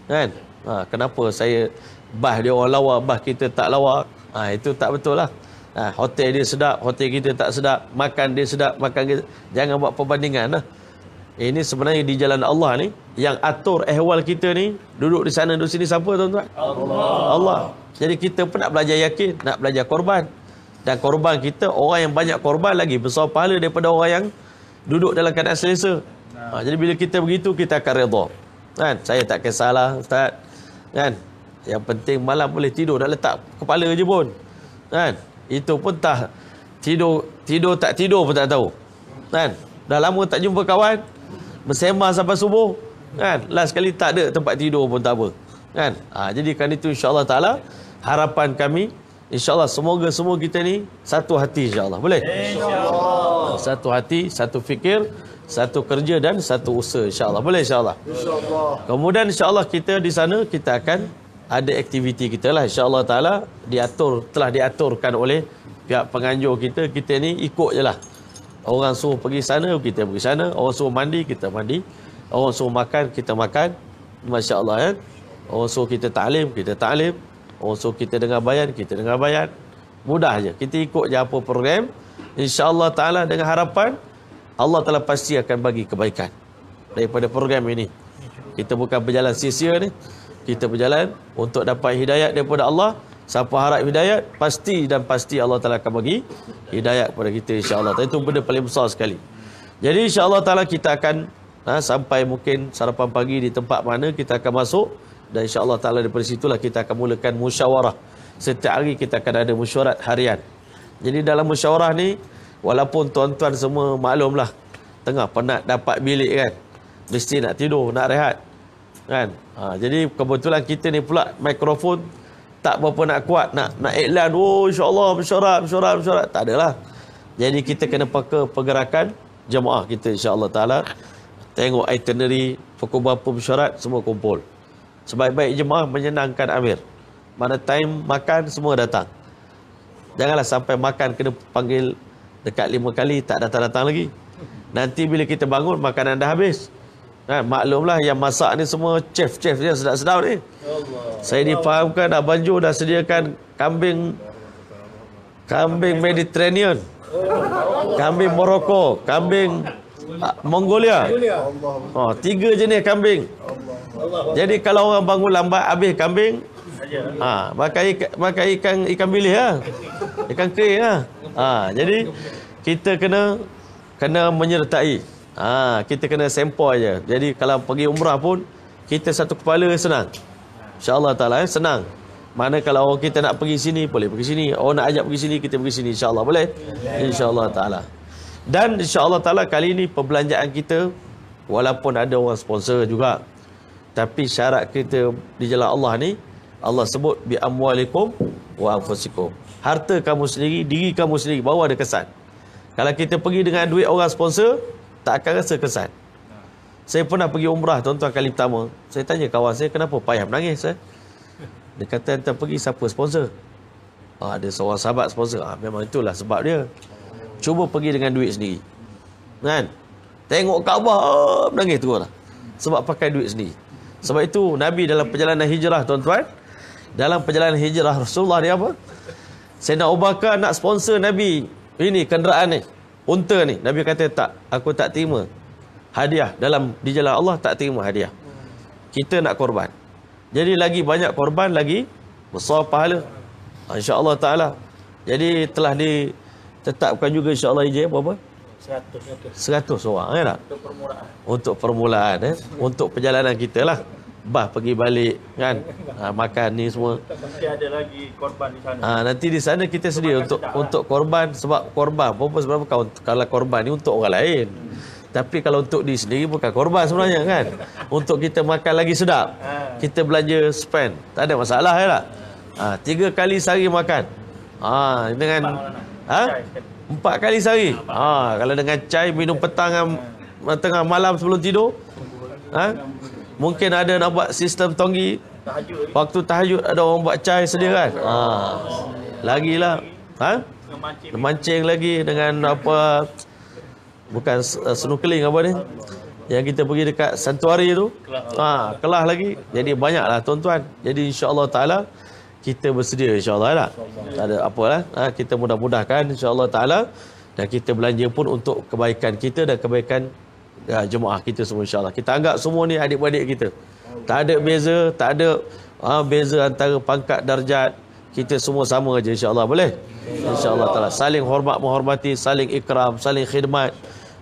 kan ha, kenapa saya bah dia orang lawa bah kita tak lawa ha, itu tak betul lah ha, hotel dia sedap hotel kita tak sedap makan dia sedap makan kita. jangan buat perbandingan lah ini sebenarnya di jalan Allah ni yang atur ehwal kita ni duduk di sana duduk sini siapa tuan-tuan Allah. Allah jadi kita pun nak belajar yakin nak belajar korban dan korban kita orang yang banyak korban lagi besar pahala daripada orang yang duduk dalam keadaan selesa Ha, jadi bila kita begitu, kita akan redha. Kan? Saya tak kisahlah, Ustaz. Kan? Yang penting malam boleh tidur, nak letak kepala je pun. Kan? Itu pun tak tidur, tidur tak tidur pun tak tahu. Kan? Dah lama tak jumpa kawan, bersemah sampai subuh. Kan? Last sekali tak ada tempat tidur pun tak apa. Kan? Ha, jadi kan itu insya Allah ta'ala harapan kami. insya Allah semoga semua kita ni satu hati insya Allah Boleh? InsyaAllah. Satu hati, satu fikir satu kerja dan satu usaha insyaallah boleh insyaallah insyaallah kemudian insyaallah kita di sana kita akan ada aktiviti kita lah insyaallah taala diatur telah diaturkan oleh pihak penganjur kita kita ni ikut je lah. orang suruh pergi sana kita pergi sana orang suruh mandi kita mandi orang suruh makan kita makan masyaallah kan ya? orang suruh kita taklim kita taklim orang suruh kita dengar bayan kita dengar bayan mudah je kita ikut je apa program insyaallah taala dengan harapan Allah telah pasti akan bagi kebaikan daripada program ini. Kita bukan berjalan sia-sia ni. Kita berjalan untuk dapat hidayat daripada Allah. Siapa harap hidayat, pasti dan pasti Allah Ta'ala akan bagi hidayat kepada kita insyaAllah. Tapi itu benda paling besar sekali. Jadi insyaAllah Ta'ala kita akan ha, sampai mungkin sarapan pagi di tempat mana kita akan masuk. Dan insya Allah, Ta'ala daripada situlah kita akan mulakan musyawarah. Setiap hari kita akan ada musyawarah harian. Jadi dalam musyawarah ni, Walaupun tuan-tuan semua maklumlah tengah penat dapat bilik kan. Mesti nak tidur, nak rehat. Kan? Ha, jadi kebetulan kita ni pula mikrofon tak berapa nak kuat nak nak iklan. Oh Insyaallah allah bersyarat, bersyarat, bersyarat. Tak adalah. Jadi kita kena peka pergerakan jemaah kita InsyaAllah allah taala. Tengok itinerary pukul berapa bersyarat semua kumpul. Sebaik-baik jemaah menyenangkan Amir. Mana time makan semua datang. Janganlah sampai makan kena panggil dekat lima kali tak datang-datang lagi nanti bila kita bangun makanan dah habis kan maklumlah yang masak ni semua chef-chef yang sedap-sedap ni saya difahamkan Abang Jo dah sediakan kambing kambing Mediterranean kambing Morocco kambing ah, Mongolia oh, tiga jenis kambing jadi kalau orang bangun lambat habis kambing ha, makan, ikan, makan ikan ikan bilis ha? ikan kering ha? ha, jadi kita kena kena menyertai ha, kita kena sempoi je jadi kalau pergi umrah pun kita satu kepala senang Insya Allah taala eh, senang mana kalau orang kita nak pergi sini boleh pergi sini orang nak ajak pergi sini kita pergi sini Insya Allah boleh Insya Allah taala dan Insya Allah taala kali ini perbelanjaan kita walaupun ada orang sponsor juga tapi syarat kita di jalan Allah ni Allah sebut bi amwalikum wa anfusikum harta kamu sendiri, diri kamu sendiri baru ada kesan. Kalau kita pergi dengan duit orang sponsor, tak akan rasa kesan. Saya pernah pergi umrah tuan-tuan kali pertama. Saya tanya kawan saya, kenapa payah menangis? Eh? Dia kata, hantar pergi siapa sponsor? Ah, ada seorang sahabat sponsor. Ah, memang itulah sebab dia. Cuba pergi dengan duit sendiri. Kan? Tengok Kaabah, ah, menangis terus lah. Sebab pakai duit sendiri. Sebab itu, Nabi dalam perjalanan hijrah, tuan-tuan. Dalam perjalanan hijrah, Rasulullah dia apa? Saya nak ubahkan, nak sponsor Nabi ini kenderaan ni unta ni Nabi kata tak aku tak terima hadiah dalam di jalan Allah tak terima hadiah kita nak korban jadi lagi banyak korban lagi besar pahala Allah taala jadi telah ditetapkan juga Insya Allah ije berapa Seratus. Seratus orang kan tak? untuk permulaan untuk permulaan eh untuk perjalanan kita lah bah pergi balik kan ha, *laughs* makan ni semua mesti ada lagi korban di sana ha, nanti di sana kita sedia Makan untuk sedap, ah. untuk korban sebab korban berapa berapa kaun kalau korban ni untuk orang lain tapi kalau untuk di sendiri bukan korban sebenarnya kan *laughs* untuk kita makan lagi sedap kita belanja spend tak ada masalah ya lah ha, tiga kali sehari makan ha, dengan empat, ha? empat kali sehari ha, kalau dengan cai minum petang dan tengah malam sebelum tidur ha? Lah. Mungkin ada nak buat sistem tonggi. Waktu tahajud ada orang buat cai sedia kan? Ha. Lagilah. Ha? Memancing lagi dengan apa? Bukan eh, snorkeling apa ni? Yang kita pergi dekat santuari tu. Ha, kelah lagi. Jadi banyaklah tuan-tuan. Jadi insya-Allah Taala kita bersedia insya-Allah lah. Tak ada lah. Ha, kita mudah-mudahkan insya-Allah Taala dan kita belanja pun untuk kebaikan kita dan kebaikan ya, jemaah kita semua insyaAllah. Kita anggap semua ni adik adik kita. Tak ada beza, tak ada ha, beza antara pangkat darjat. Kita semua sama aja insyaAllah. Boleh? InsyaAllah. Insya saling hormat-menghormati, saling ikram, saling khidmat.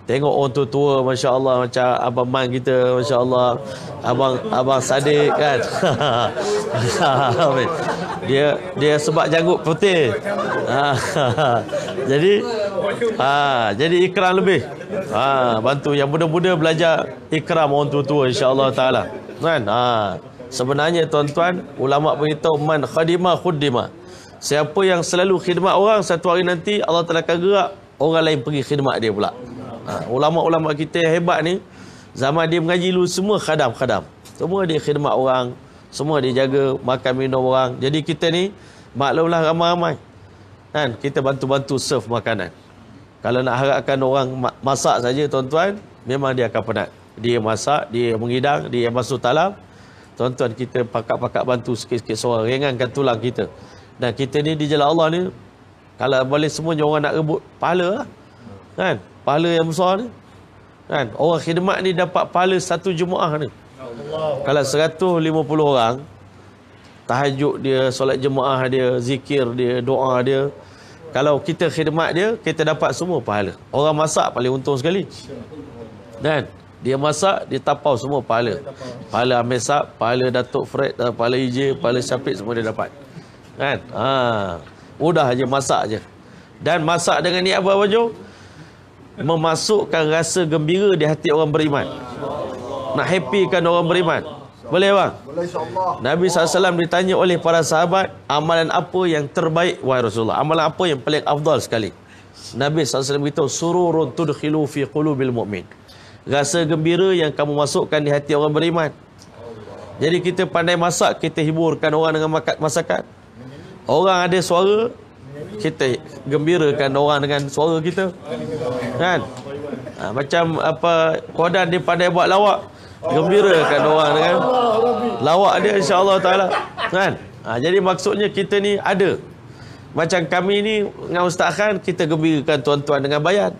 Tengok orang tu tua, Masya Allah, macam Abang Man kita, Masya Allah. Abang abang sadik kan. *laughs* dia dia sebab janggut putih. *laughs* Ha, ha, ha. Jadi, Haa, ah, jadi ikram lebih. Haa, ah, bantu yang muda-muda belajar ikram orang tua-tua insyaAllah ta'ala. Kan? Haa. Ah, sebenarnya tuan-tuan, ulama' beritahu man khadimah khuddimah. Siapa yang selalu khidmat orang, satu hari nanti Allah telah akan gerak, orang lain pergi khidmat dia pula. Ulama'-ulama' kita yang hebat ni, zaman dia mengaji dulu semua khadam-khadam. Semua dia khidmat orang, semua dia jaga makan minum orang. Jadi kita ni, maklumlah ramai-ramai. Kan? Kita bantu-bantu serve makanan. Kalau nak harapkan orang masak saja tuan-tuan, memang dia akan penat. Dia masak, dia mengidang, dia masuk talam. Tuan-tuan, kita pakak-pakak bantu sikit-sikit seorang. Ringankan tulang kita. Dan kita ni di jalan Allah ni, kalau boleh semuanya orang nak rebut pahala lah. Kan? Pahala yang besar ni. Kan? Orang khidmat ni dapat pahala satu jemaah ni. Allah kalau 150 orang, tahajud dia, solat jemaah dia, zikir dia, doa dia, kalau kita khidmat dia, kita dapat semua pahala. Orang masak paling untung sekali. Dan dia masak, dia tapau semua pahala. Pahala Amir Sab, pahala Datuk Fred, eh, pahala Ije, pahala Syafiq semua dia dapat. Kan? Ha. Mudah aja masak aja. Dan masak dengan niat apa, Abang Jo? Memasukkan rasa gembira di hati orang beriman. Nak happykan orang beriman. Boleh bang? Boleh insyaAllah. Nabi SAW ditanya oleh para sahabat, amalan apa yang terbaik, wahai Rasulullah. Amalan apa yang paling afdal sekali. Nabi SAW beritahu, sururun tudkhilu fi qulubil mu'min. Rasa gembira yang kamu masukkan di hati orang beriman. Jadi kita pandai masak, kita hiburkan orang dengan masakan. Orang ada suara, kita gembirakan orang dengan suara kita. Kan? Ha, macam apa, kodan dia pandai buat lawak. Gembira gembirakan orang kan, lawak dia insyaallah allah taala kan ha, jadi maksudnya kita ni ada macam kami ni dengan ustaz Khan kita gembirakan tuan-tuan dengan bayan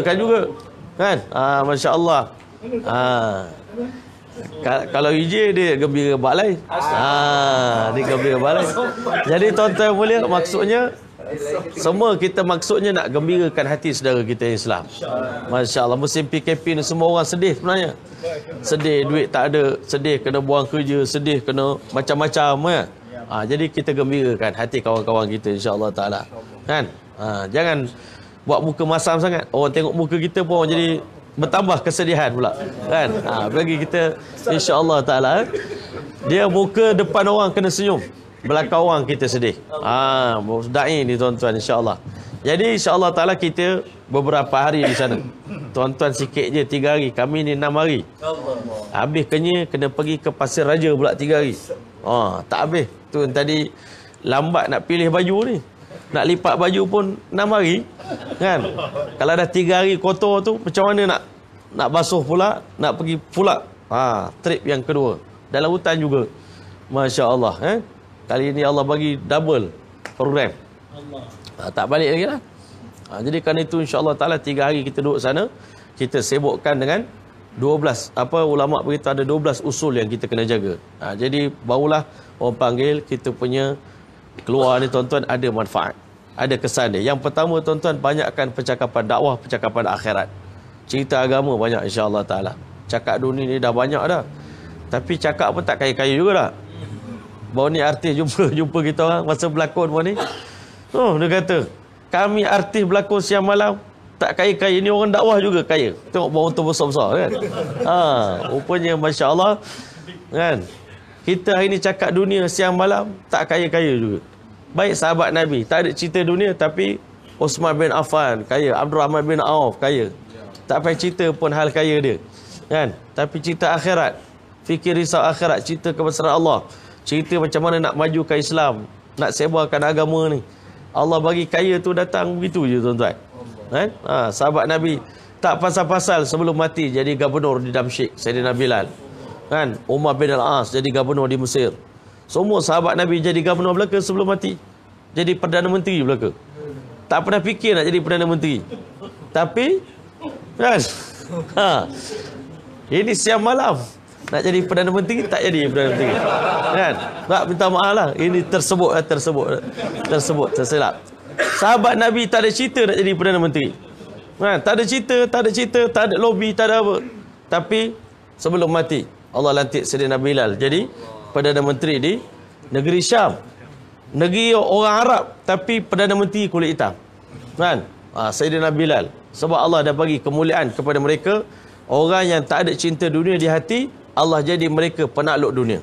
kan juga kan ha, masyaallah. allah ha. kalau hijau dia gembira balai ha, dia gembira balai jadi tuan-tuan mulia maksudnya semua kita maksudnya nak gembirakan hati saudara kita Islam. Masya-Allah musim PKP ni semua orang sedih sebenarnya. Sedih duit tak ada, sedih kena buang kerja, sedih kena macam-macam ya. Ha, jadi kita gembirakan hati kawan-kawan kita insya-Allah taala. Kan? Ha, jangan buat muka masam sangat. Orang tengok muka kita pun jadi bertambah kesedihan pula. Kan? Ha, bagi kita insya-Allah taala eh. dia muka depan orang kena senyum belakang orang kita sedih. Ah, dai ini tuan-tuan insya-Allah. Jadi insya-Allah taala kita beberapa hari di sana. Tuan-tuan sikit je 3 hari, kami ni 6 hari. Habis kenya kena pergi ke Pasir Raja pula 3 hari. Ah, tak habis. Tu tadi lambat nak pilih baju ni. Nak lipat baju pun 6 hari kan. Kalau dah 3 hari kotor tu macam mana nak nak basuh pula, nak pergi pula. Ah, trip yang kedua. Dalam hutan juga. Masya-Allah, eh. Kali ini Allah bagi double program. Allah. Ha, tak balik lagi lah. Ha, jadi kerana itu insyaAllah ta'ala tiga hari kita duduk sana. Kita sibukkan dengan 12. Apa ulama' berita ada 12 usul yang kita kena jaga. Ha, jadi barulah orang panggil kita punya keluar ni tuan-tuan ada manfaat. Ada kesan dia. Yang pertama tuan-tuan banyakkan percakapan dakwah, percakapan akhirat. Cerita agama banyak insyaAllah ta'ala. Cakap dunia ni dah banyak dah. Tapi cakap pun tak kaya-kaya juga dah. Bawa ni artis jumpa *laughs* jumpa kita orang masa berlakon buat ni. Oh, dia kata, kami artis berlakon siang malam, tak kaya-kaya ni orang dakwah juga kaya. Tengok bawa tu besar-besar kan. Ha, rupanya Masya Allah, kan. Kita hari ni cakap dunia siang malam, tak kaya-kaya juga. Baik sahabat Nabi, tak ada cerita dunia tapi Osman bin Affan kaya, Abdul Rahman bin Auf kaya. Tak payah cerita pun hal kaya dia. Kan? Tapi cerita akhirat, fikir risau akhirat, cerita kebesaran Allah cerita macam mana nak majukan Islam, nak sebarkan agama ni. Allah bagi kaya tu datang begitu je tuan-tuan. Kan? Ha, sahabat Nabi tak pasal-pasal sebelum mati jadi gubernur di Damsyik, Saidina Bilal. Kan? Umar bin Al-As jadi gubernur di Mesir. Semua sahabat Nabi jadi gubernur belaka sebelum mati. Jadi perdana menteri belaka. Tak pernah fikir nak jadi perdana menteri. Tapi kan? Ha. Ini siang malam. Nak jadi Perdana Menteri Tak jadi Perdana Menteri Kan Tak minta maaf lah Ini tersebut eh, Tersebut Tersebut Tersilap Sahabat Nabi tak ada cerita Nak jadi Perdana Menteri Kan Tak ada cerita Tak ada cerita Tak ada lobby Tak ada apa Tapi Sebelum mati Allah lantik Sedina Bilal Jadi Perdana Menteri di Negeri Syam Negeri orang Arab Tapi Perdana Menteri kulit hitam Kan ah, Sayyidina Bilal Sebab Allah dah bagi kemuliaan kepada mereka Orang yang tak ada cinta dunia di hati Allah jadi mereka penakluk dunia.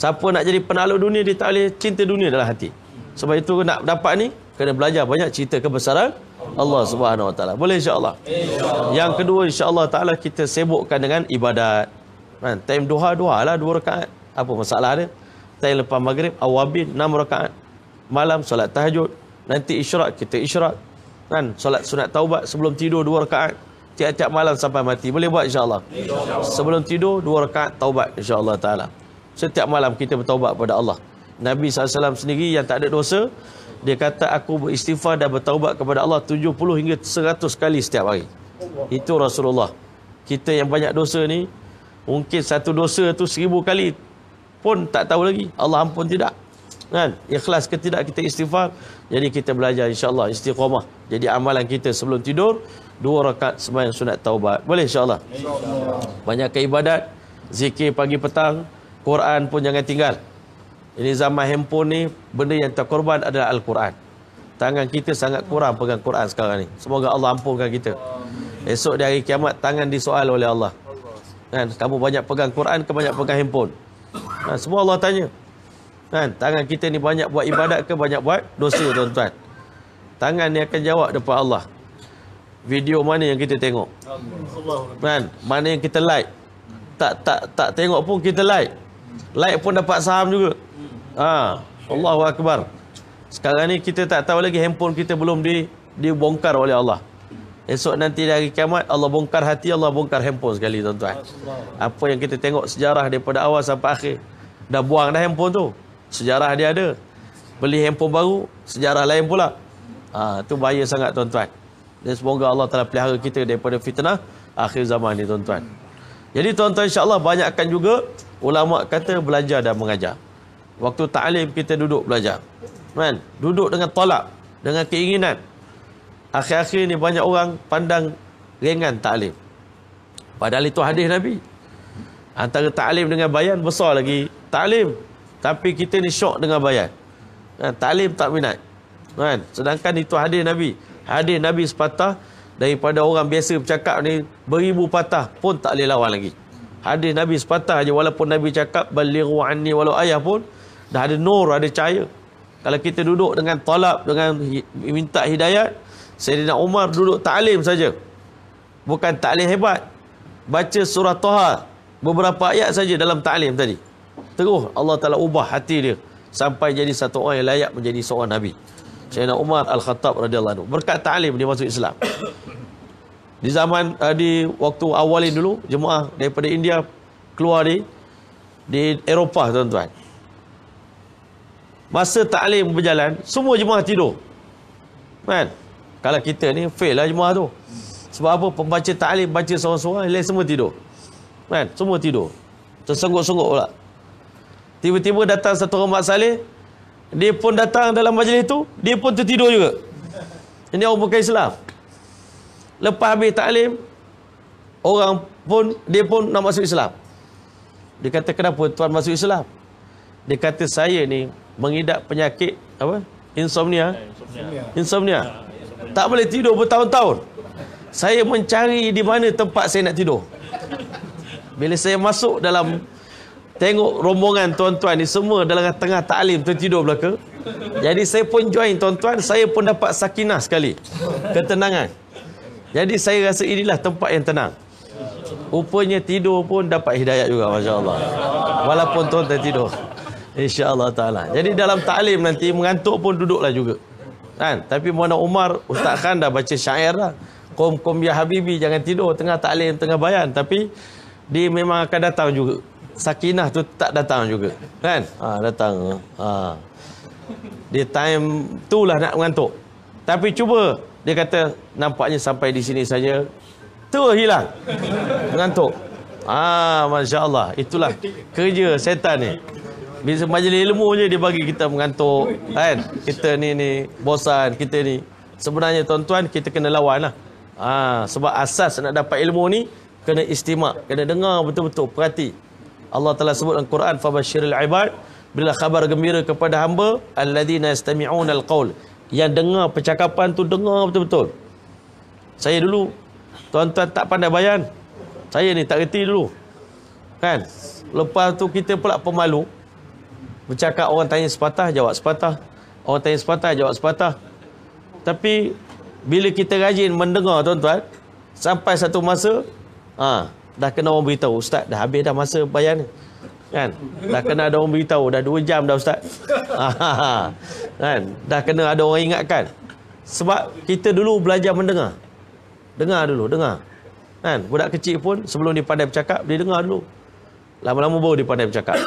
Siapa nak jadi penakluk dunia, dia tak boleh cinta dunia dalam hati. Sebab itu nak dapat ni, kena belajar banyak cerita kebesaran Allah Subhanahu Wa Taala. Boleh insya-Allah. Insya Yang kedua insya-Allah Taala kita sibukkan dengan ibadat. Kan, time duha-duha lah dua rakaat. Apa masalah dia? Time lepas maghrib awabin enam rakaat. Malam solat tahajud, nanti isyarat kita isyarat. Kan, solat sunat taubat sebelum tidur dua rakaat tiap-tiap malam sampai mati. Boleh buat insya-Allah. Insya Sebelum tidur dua rakaat taubat insya-Allah taala. Setiap malam kita bertaubat kepada Allah. Nabi SAW sendiri yang tak ada dosa, dia kata aku beristighfar dan bertaubat kepada Allah 70 hingga 100 kali setiap hari. Itu Rasulullah. Kita yang banyak dosa ni, mungkin satu dosa tu seribu kali pun tak tahu lagi. Allah ampun tidak. Kan? Ikhlas ke tidak kita istighfar. Jadi kita belajar insya-Allah istiqamah. Jadi amalan kita sebelum tidur dua rakaat sembahyang sunat taubat. Boleh Insyaallah Insya Banyak ke ibadat, zikir pagi petang, Quran pun jangan tinggal. Ini zaman handphone ni benda yang terkorban adalah al-Quran. Tangan kita sangat kurang pegang Quran sekarang ni. Semoga Allah ampunkan kita. Esok di hari kiamat tangan disoal oleh Allah. Kan kamu banyak pegang Quran ke banyak pegang handphone? Kan semua Allah tanya. Kan tangan kita ni banyak buat ibadat ke banyak buat dosa tuan-tuan? Tangan ni akan jawab depan Allah video mana yang kita tengok kan mana yang kita like tak tak tak tengok pun kita like like pun dapat saham juga ha Allahu akbar sekarang ni kita tak tahu lagi handphone kita belum di dibongkar oleh Allah esok nanti dari kiamat Allah bongkar hati Allah bongkar handphone sekali tuan-tuan apa yang kita tengok sejarah daripada awal sampai akhir dah buang dah handphone tu sejarah dia ada beli handphone baru sejarah lain pula ha tu bahaya sangat tuan-tuan dan semoga Allah Taala pelihara kita daripada fitnah akhir zaman ini tuan-tuan. Jadi tuan-tuan insya-Allah banyakkan juga ulama kata belajar dan mengajar. Waktu ta'lim kita duduk belajar. Kan? Duduk dengan tolak, dengan keinginan. Akhir-akhir ini banyak orang pandang ringan ta'lim. Padahal itu hadis Nabi. Antara ta'lim dengan bayan besar lagi ta'lim. Tapi kita ni syok dengan bayan. Kan? tak minat. Kan? Sedangkan itu hadis Nabi. Hadis Nabi sepatah daripada orang biasa bercakap ni beribu patah pun tak boleh lawan lagi. Hadis Nabi sepatah aja walaupun Nabi cakap balighu anni walau ayah pun dah ada nur, ada cahaya. Kalau kita duduk dengan talab dengan minta hidayat, Sayyidina Umar duduk taklim saja. Bukan taklim hebat. Baca surah Taha beberapa ayat saja dalam taklim tadi. Teruh Allah Taala ubah hati dia sampai jadi satu orang yang layak menjadi seorang nabi. Sayyidina Umar Al-Khattab radhiyallahu anhu berkat ta'lim dia masuk Islam. Di zaman eh, di waktu awal dulu jemaah daripada India keluar di di Eropah tuan-tuan. Masa ta'lim berjalan semua jemaah tidur. Kan? Kalau kita ni fail lah jemaah tu. Sebab apa pembaca ta'lim baca seorang-seorang lain semua tidur. Kan? Semua tidur. Tersengguk-sengguk pula. Tiba-tiba datang satu orang mak saleh dia pun datang dalam majlis itu, dia pun tertidur juga. Ini orang bukan Islam. Lepas habis taklim, orang pun, dia pun nak masuk Islam. Dia kata, kenapa tuan masuk Islam? Dia kata, saya ni mengidap penyakit, apa? Insomnia. Insomnia. Ah, tak boleh tidur bertahun-tahun. Saya mencari di mana tempat saya nak tidur. Bila saya masuk dalam tengok rombongan tuan-tuan ni semua dalam tengah taklim tertidur belaka. Jadi saya pun join tuan-tuan, saya pun dapat sakinah sekali. Ketenangan. Jadi saya rasa inilah tempat yang tenang. Rupanya tidur pun dapat hidayat juga masya-Allah. Walaupun tuan tertidur. Insya-Allah taala. Jadi dalam taklim nanti mengantuk pun duduklah juga. Kan? Tapi Muhammad Umar Ustaz Khan dah baca syair lah. Kom-kom ya habibi jangan tidur tengah taklim tengah bayan tapi dia memang akan datang juga sakinah tu tak datang juga kan ha, datang ha. dia time tu lah nak mengantuk tapi cuba dia kata nampaknya sampai di sini saja tu hilang mengantuk ah ha, masya Allah itulah kerja setan ni Bisa majlis ilmu je dia bagi kita mengantuk kan kita ni ni bosan kita ni sebenarnya tuan-tuan kita kena lawan lah ha, sebab asas nak dapat ilmu ni kena istimak kena dengar betul-betul perhati Allah telah sebut dalam Quran fabashshiril ibad bila khabar gembira kepada hamba alladzina yastami'un alqaul yang dengar percakapan tu dengar betul-betul. Saya dulu tuan-tuan tak pandai bayan. Saya ni tak reti dulu. Kan? Lepas tu kita pula pemalu. Bercakap orang tanya sepatah jawab sepatah. Orang tanya sepatah jawab sepatah. Tapi bila kita rajin mendengar tuan-tuan sampai satu masa ah ha, dah kena orang beritahu ustaz dah habis dah masa bayar ni kan dah kena ada orang beritahu dah 2 jam dah ustaz *laughs* kan dah kena ada orang ingatkan sebab kita dulu belajar mendengar dengar dulu dengar kan budak kecil pun sebelum dia pandai bercakap dia dengar dulu lama-lama baru dia pandai bercakap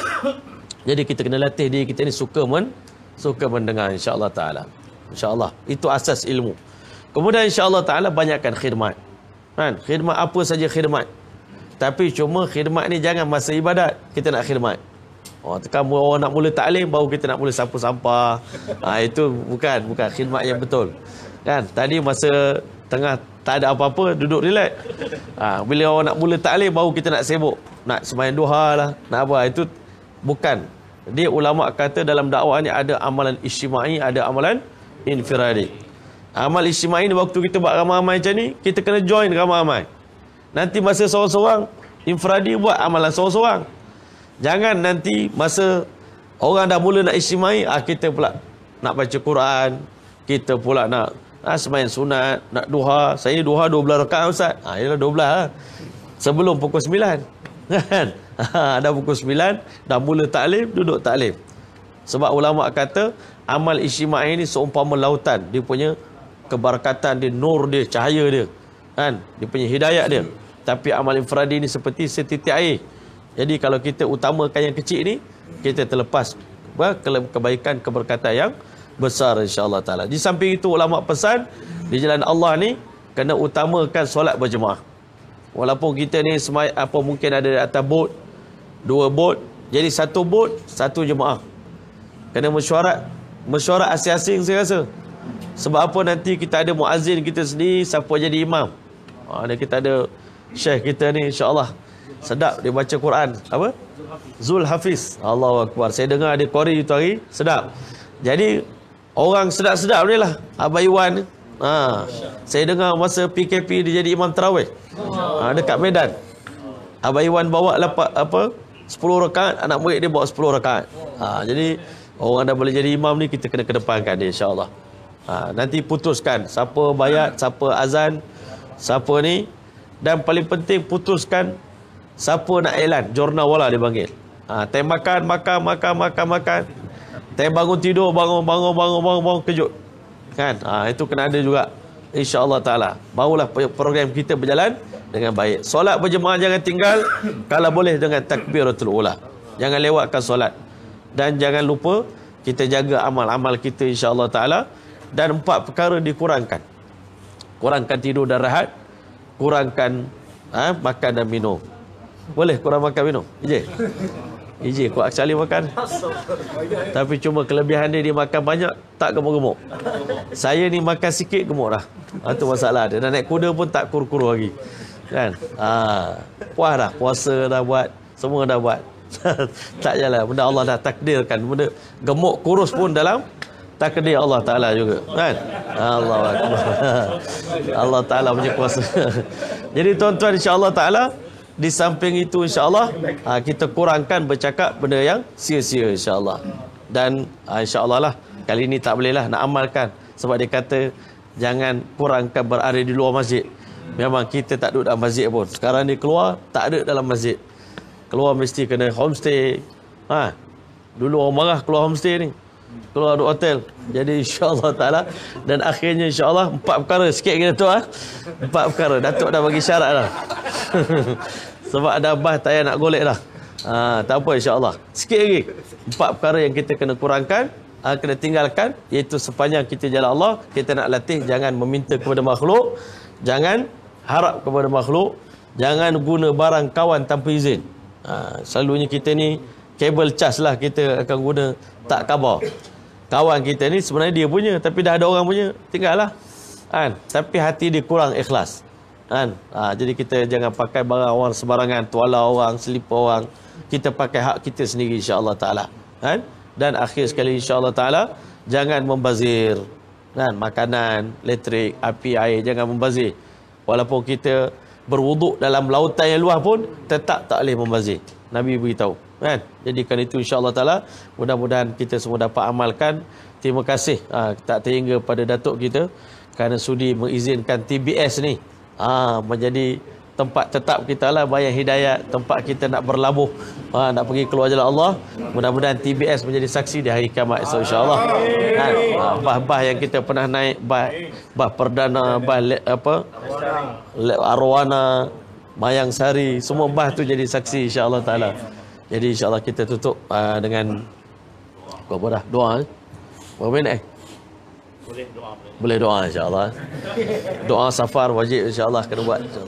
jadi kita kena latih dia kita ni suka men suka mendengar Insya Allah taala Insya Allah itu asas ilmu kemudian Insya Allah taala banyakkan khidmat kan khidmat apa saja khidmat tapi cuma khidmat ni jangan masa ibadat kita nak khidmat. Oh, kamu orang nak mula taklim baru kita nak mula sapu sampah. Ha, itu bukan bukan khidmat yang betul. Kan? Tadi masa tengah tak ada apa-apa duduk relax. Ha, bila orang nak mula taklim baru kita nak sibuk nak sembahyang duha lah, nak apa itu bukan. Jadi ulama kata dalam dakwah ni ada amalan ijtimai, ada amalan infiradik. Amal ijtimai ni waktu kita buat ramai-ramai macam ni, kita kena join ramai-ramai. Nanti masa seorang-seorang Infradi buat amalan seorang-seorang Jangan nanti masa Orang dah mula nak isimai ah, Kita pula nak baca Quran Kita pula nak ah, semain sunat Nak duha Saya duha 12 rekan Ustaz ah, Ialah dua belah. Ah. Sebelum pukul sembilan, *laughs* kan? ha, Dah pukul sembilan, Dah mula taklim Duduk taklim Sebab ulama' kata Amal isimai ni seumpama lautan Dia punya Keberkatan dia Nur dia Cahaya dia kan dia punya hidayat dia hmm. tapi amal infradi ni seperti setitik air jadi kalau kita utamakan yang kecil ni kita terlepas ke kebaikan keberkatan yang besar insyaallah taala di samping itu ulama pesan di jalan Allah ni kena utamakan solat berjemaah walaupun kita ni semai apa mungkin ada atas bot dua bot jadi satu bot satu jemaah kena mesyuarat mesyuarat asing-asing saya rasa sebab apa nanti kita ada muazzin kita sendiri siapa jadi imam Ha, ah, dan kita ada Syekh kita ni insyaAllah Sedap dia baca Quran Apa? Zul Hafiz Allah Akbar Saya dengar dia kori itu hari Sedap Jadi Orang sedap-sedap ni lah Abang Iwan ha, Saya dengar masa PKP dia jadi Imam Terawih ha, Dekat Medan Abang Iwan bawa lapak, apa 10 rakaat Anak murid dia bawa 10 rakaat ha, Jadi Orang dah boleh jadi imam ni Kita kena kedepankan dia insyaAllah ha, Nanti putuskan Siapa bayat Siapa azan siapa ni dan paling penting putuskan siapa nak iklan jurnawala dia panggil ha, time makan makan makan makan makan time bangun tidur bangun bangun bangun bangun, bangun kejut kan ha, itu kena ada juga Insya Allah ta'ala barulah program kita berjalan dengan baik solat berjemaah jangan tinggal kalau boleh dengan takbir atau ulah. jangan lewatkan solat dan jangan lupa kita jaga amal-amal kita Insya Allah ta'ala dan empat perkara dikurangkan kurangkan tidur dan rehat, kurangkan ha, makan dan minum. Boleh kurang makan minum? Ije. Ije kau akali makan. Tapi cuma kelebihan dia dia makan banyak tak gemuk-gemuk. Saya ni makan sikit gemuk dah. Itu ha, masalah dia. Dan naik kuda pun tak kur-kur lagi. Kan? Ha, puas dah puasa dah buat, semua dah buat. *laughs* tak jalan. Benda Allah dah takdirkan benda gemuk kurus pun dalam takdir ya Allah Taala juga kan Allah *laughs* Allah Taala punya kuasa *laughs* jadi tuan-tuan insya-Allah Taala di samping itu insya-Allah ha, kita kurangkan bercakap benda yang sia-sia insya-Allah dan ha, insya-Allah lah kali ini tak boleh lah nak amalkan sebab dia kata jangan kurangkan berada di luar masjid memang kita tak duduk dalam masjid pun sekarang ni keluar tak ada dalam masjid keluar mesti kena homestay ha dulu orang marah keluar homestay ni keluar dari hotel. Jadi insya-Allah taala dan akhirnya insya-Allah empat perkara sikit kita tu ah. Empat perkara. Datuk dah bagi syarat dah. *laughs* Sebab ada bah tayar nak golek dah. Ha, tak apa insya-Allah. Sikit lagi. Empat perkara yang kita kena kurangkan ha, kena tinggalkan iaitu sepanjang kita jalan Allah kita nak latih jangan meminta kepada makhluk jangan harap kepada makhluk jangan guna barang kawan tanpa izin ha, selalunya kita ni kabel cas lah kita akan guna tak kabar kawan kita ni sebenarnya dia punya tapi dah ada orang punya tinggallah kan tapi hati dia kurang ikhlas kan ha, jadi kita jangan pakai barang orang sembarangan tuala orang selipar orang kita pakai hak kita sendiri insya-Allah taala kan dan akhir sekali insya-Allah taala jangan membazir kan makanan elektrik api air jangan membazir walaupun kita berwuduk dalam lautan yang luas pun tetap tak boleh membazir nabi beritahu kan jadikan itu insyaallah taala mudah-mudahan kita semua dapat amalkan terima kasih aa, ah, tak terhingga pada datuk kita kerana sudi mengizinkan TBS ni aa, ah, menjadi tempat tetap kita lah bayar hidayat tempat kita nak berlabuh aa, ah, nak pergi keluar jalan Allah mudah-mudahan TBS menjadi saksi di hari kiamat esok insyaallah kan bah-bah yang kita pernah naik bah bah perdana bah le, apa le, arwana Mayang Sari semua bah tu jadi saksi insyaallah taala jadi insyaAllah kita tutup uh, dengan Kau apa dah? Doa eh? Berapa minit eh? Boleh doa Boleh, boleh doa insyaAllah Doa safar wajib insyaAllah kena buat insya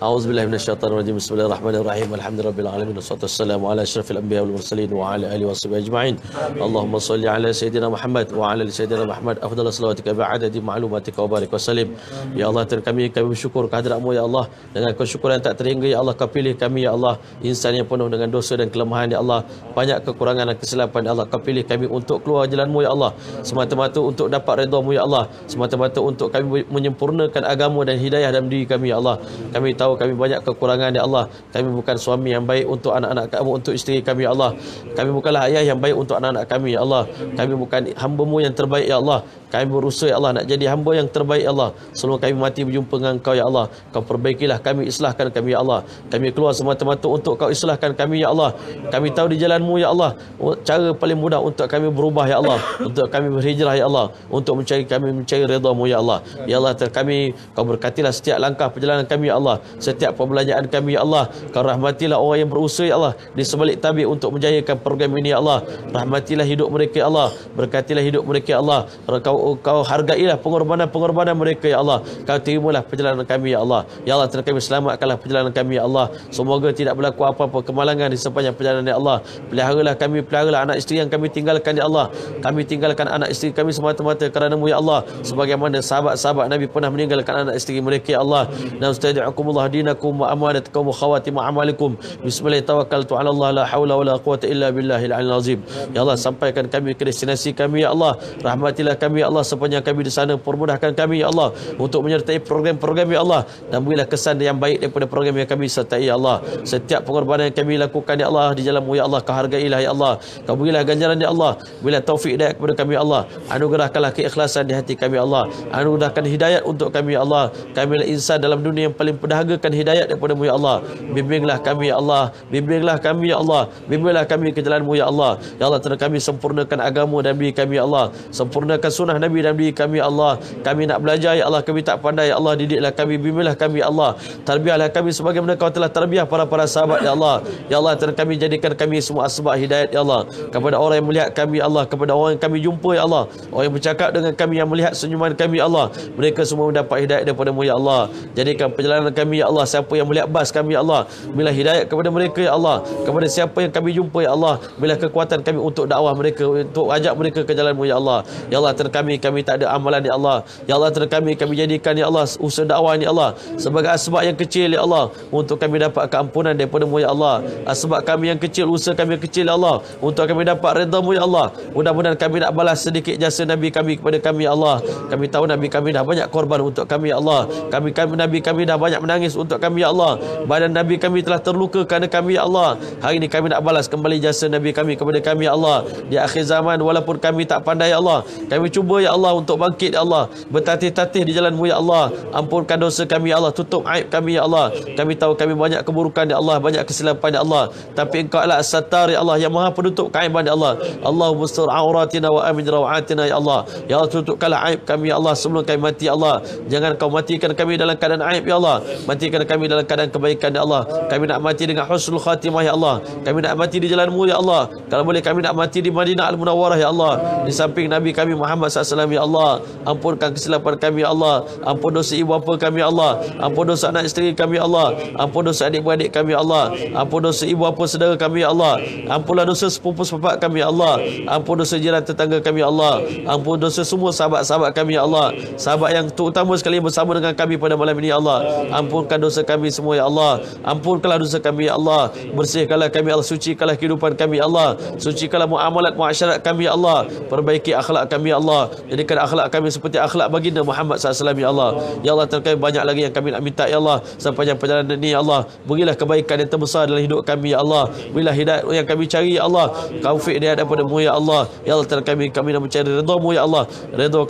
A'udzu billahi minasyaitonir rajim. Bismillahirrahmanirrahim. Alhamdulillahirabbil alamin. Wassalatu ala asyrafil anbiya wal mursalin wa ala alihi washabbihi ajma'in. Allahumma shalli ala sayyidina Muhammad wa ala ali sayyidina Muhammad afdhalus shalawatika bi adadi ma'lumatika wa barik wasallim. Ya Allah, ter kami kami bersyukur kehadirat-Mu ya Allah dengan kesyukuran tak terhingga ya Allah kau pilih kami ya Allah insan yang penuh dengan dosa dan kelemahan ya Allah, banyak kekurangan dan kesilapan ya Allah kau pilih kami untuk keluar jalan-Mu ya Allah, semata-mata untuk dapat redha ya Allah, semata-mata untuk kami menyempurnakan agama dan hidayah dalam diri kami ya Allah. Kami tahu tahu kami banyak kekurangan ya Allah kami bukan suami yang baik untuk anak-anak kamu untuk isteri kami ya Allah kami bukanlah ayah yang baik untuk anak-anak kami ya Allah kami bukan hamba-Mu yang terbaik ya Allah kami berusaha ya Allah nak jadi hamba yang terbaik ya Allah sebelum kami mati berjumpa dengan Kau ya Allah Kau perbaikilah kami islahkan kami ya Allah kami keluar semata-mata untuk Kau islahkan kami ya Allah kami tahu di jalan-Mu ya Allah cara paling mudah untuk kami berubah ya Allah untuk kami berhijrah ya Allah untuk mencari kami mencari redha-Mu ya Allah ya Allah kami Kau berkatilah setiap langkah perjalanan kami ya Allah setiap perbelanjaan kami ya Allah kau rahmatilah orang yang berusaha ya Allah di sebalik tabik untuk menjayakan program ini ya Allah rahmatilah hidup mereka ya Allah berkatilah hidup mereka ya Allah kau, kau hargailah pengorbanan-pengorbanan mereka ya Allah kau terimalah perjalanan kami ya Allah ya Allah terima kasih selamatkanlah perjalanan kami ya Allah semoga tidak berlaku apa-apa kemalangan di sepanjang perjalanan ya Allah peliharalah kami peliharalah anak isteri yang kami tinggalkan ya Allah kami tinggalkan anak isteri kami semata-mata kerana-Mu ya Allah sebagaimana sahabat-sahabat Nabi pernah meninggalkan anak isteri mereka ya Allah dan ustaz Allah dinakum wa amanatakum wa khawatim amalikum bismillah tawakkaltu ala Allah la haula wala quwata illa billahi ala azim ya Allah sampaikan kami ke destinasi kami ya Allah rahmatilah kami ya Allah sepanjang kami di sana permudahkan kami ya Allah untuk menyertai program-program ya Allah dan berilah kesan yang baik daripada program yang kami sertai ya Allah setiap pengorbanan yang kami lakukan ya Allah di jalanmu ya Allah kehargailah ya Allah kau berilah ganjaran ya Allah bila taufik hidayah kepada kami ya Allah anugerahkanlah keikhlasan di hati kami ya Allah anugerahkan hidayat untuk kami ya Allah kamilah insan dalam dunia yang paling pedah dahagakan hidayat daripada-Mu ya Allah. Bimbinglah kami ya Allah. Bimbinglah kami ya Allah. Bimbinglah kami ke jalan-Mu ya Allah. Ya Allah, terhadap kami sempurnakan agama dan diri kami ya Allah. Sempurnakan sunnah Nabi dan diri kami ya Allah. Kami nak belajar ya Allah, kami tak pandai ya Allah. Didiklah kami, bimbinglah kami ya Allah. Tarbiyahlah kami sebagaimana Kau telah tarbiyah para-para sahabat ya Allah. Ya Allah, terhadap kami jadikan kami semua sebab hidayat ya Allah. Kepada orang yang melihat kami ya Allah, kepada orang yang kami jumpa ya Allah. Orang yang bercakap dengan kami yang melihat senyuman kami ya Allah. Mereka semua mendapat hidayat daripada-Mu ya Allah. Jadikan perjalanan kami ya Allah siapa yang boleh abas kami ya Allah bila hidayah kepada mereka ya Allah kepada siapa yang kami jumpa ya Allah bila kekuatan kami untuk dakwah mereka untuk ajak mereka ke jalanmu ya Allah ya Allah ter kami kami tak ada amalan ya Allah ya Allah ter kami kami jadikan ya Allah usaha dakwah ya Allah sebagai sebab yang kecil ya Allah untuk kami dapat keampunan daripada-Mu ya Allah sebab kami yang kecil usaha kami yang kecil ya Allah untuk kami dapat redha-Mu ya Allah mudah-mudahan kami nak balas sedikit jasa nabi kami kepada kami ya Allah kami tahu nabi kami dah banyak korban untuk kami ya Allah kami kami nabi kami dah banyak menangis menangis untuk kami ya Allah badan Nabi kami telah terluka kerana kami ya Allah hari ini kami nak balas kembali jasa Nabi kami kepada kami ya Allah di akhir zaman walaupun kami tak pandai ya Allah kami cuba ya Allah untuk bangkit ya Allah bertatih-tatih di jalanmu ya Allah ampunkan dosa kami ya Allah tutup aib kami ya Allah kami tahu kami banyak keburukan ya Allah banyak kesilapan ya Allah tapi engkau adalah as-sattar ya Allah yang maha penutup kaiban ya Allah Allah sur auratina wa amin rawatina ya Allah ya Allah tutupkanlah aib kami ya Allah sebelum kami mati ya Allah jangan kau matikan kami dalam keadaan aib ya Allah mati matikan kami dalam keadaan kebaikan ya Allah kami nak mati dengan husnul khatimah ya Allah kami nak mati di jalanmu ya Allah kalau boleh kami nak mati di Madinah Al Munawwarah ya Allah di samping Nabi kami Muhammad SAW ya Allah ampunkan kesilapan kami ya Allah ampun dosa ibu bapa kami ya Allah ampun dosa anak isteri kami ya Allah ampun dosa adik-beradik kami ya Allah ampun dosa ibu bapa saudara kami ya Allah ampunlah dosa sepupu sepupat kami ya Allah ampun dosa jiran tetangga kami ya Allah ampun dosa semua sahabat-sahabat kami ya Allah sahabat yang terutama sekali bersama dengan kami pada malam ini ya Allah ampun maafkan dosa kami semua ya Allah ampunkanlah dosa kami ya Allah bersihkanlah kami Allah sucikanlah kehidupan kami ya Allah sucikanlah muamalat masyarakat kami ya Allah perbaiki akhlak kami ya Allah jadikan akhlak kami seperti akhlak baginda Muhammad SAW ya Allah ya Allah terkait banyak lagi yang kami nak minta ya Allah sepanjang perjalanan ini ya Allah berilah kebaikan yang terbesar dalam hidup kami ya Allah berilah hidayat yang kami cari ya Allah kaufik dia daripada mu ya Allah ya Allah terkait kami kami nak mencari redamu ya Allah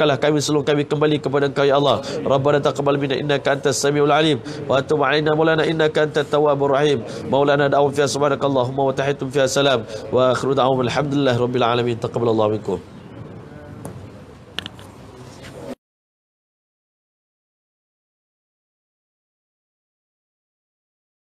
kalah kami selalu kami kembali kepada engkau ya Allah Rabbana taqabal minna innaka antas samiul alim wa tub alaina maulana innaka antat tawwabur rahim maulana da'um fi subhanakallahumma wa tahiyatum fi salam wa akhiru da'um alhamdulillah rabbil alamin taqabbalallahu minkum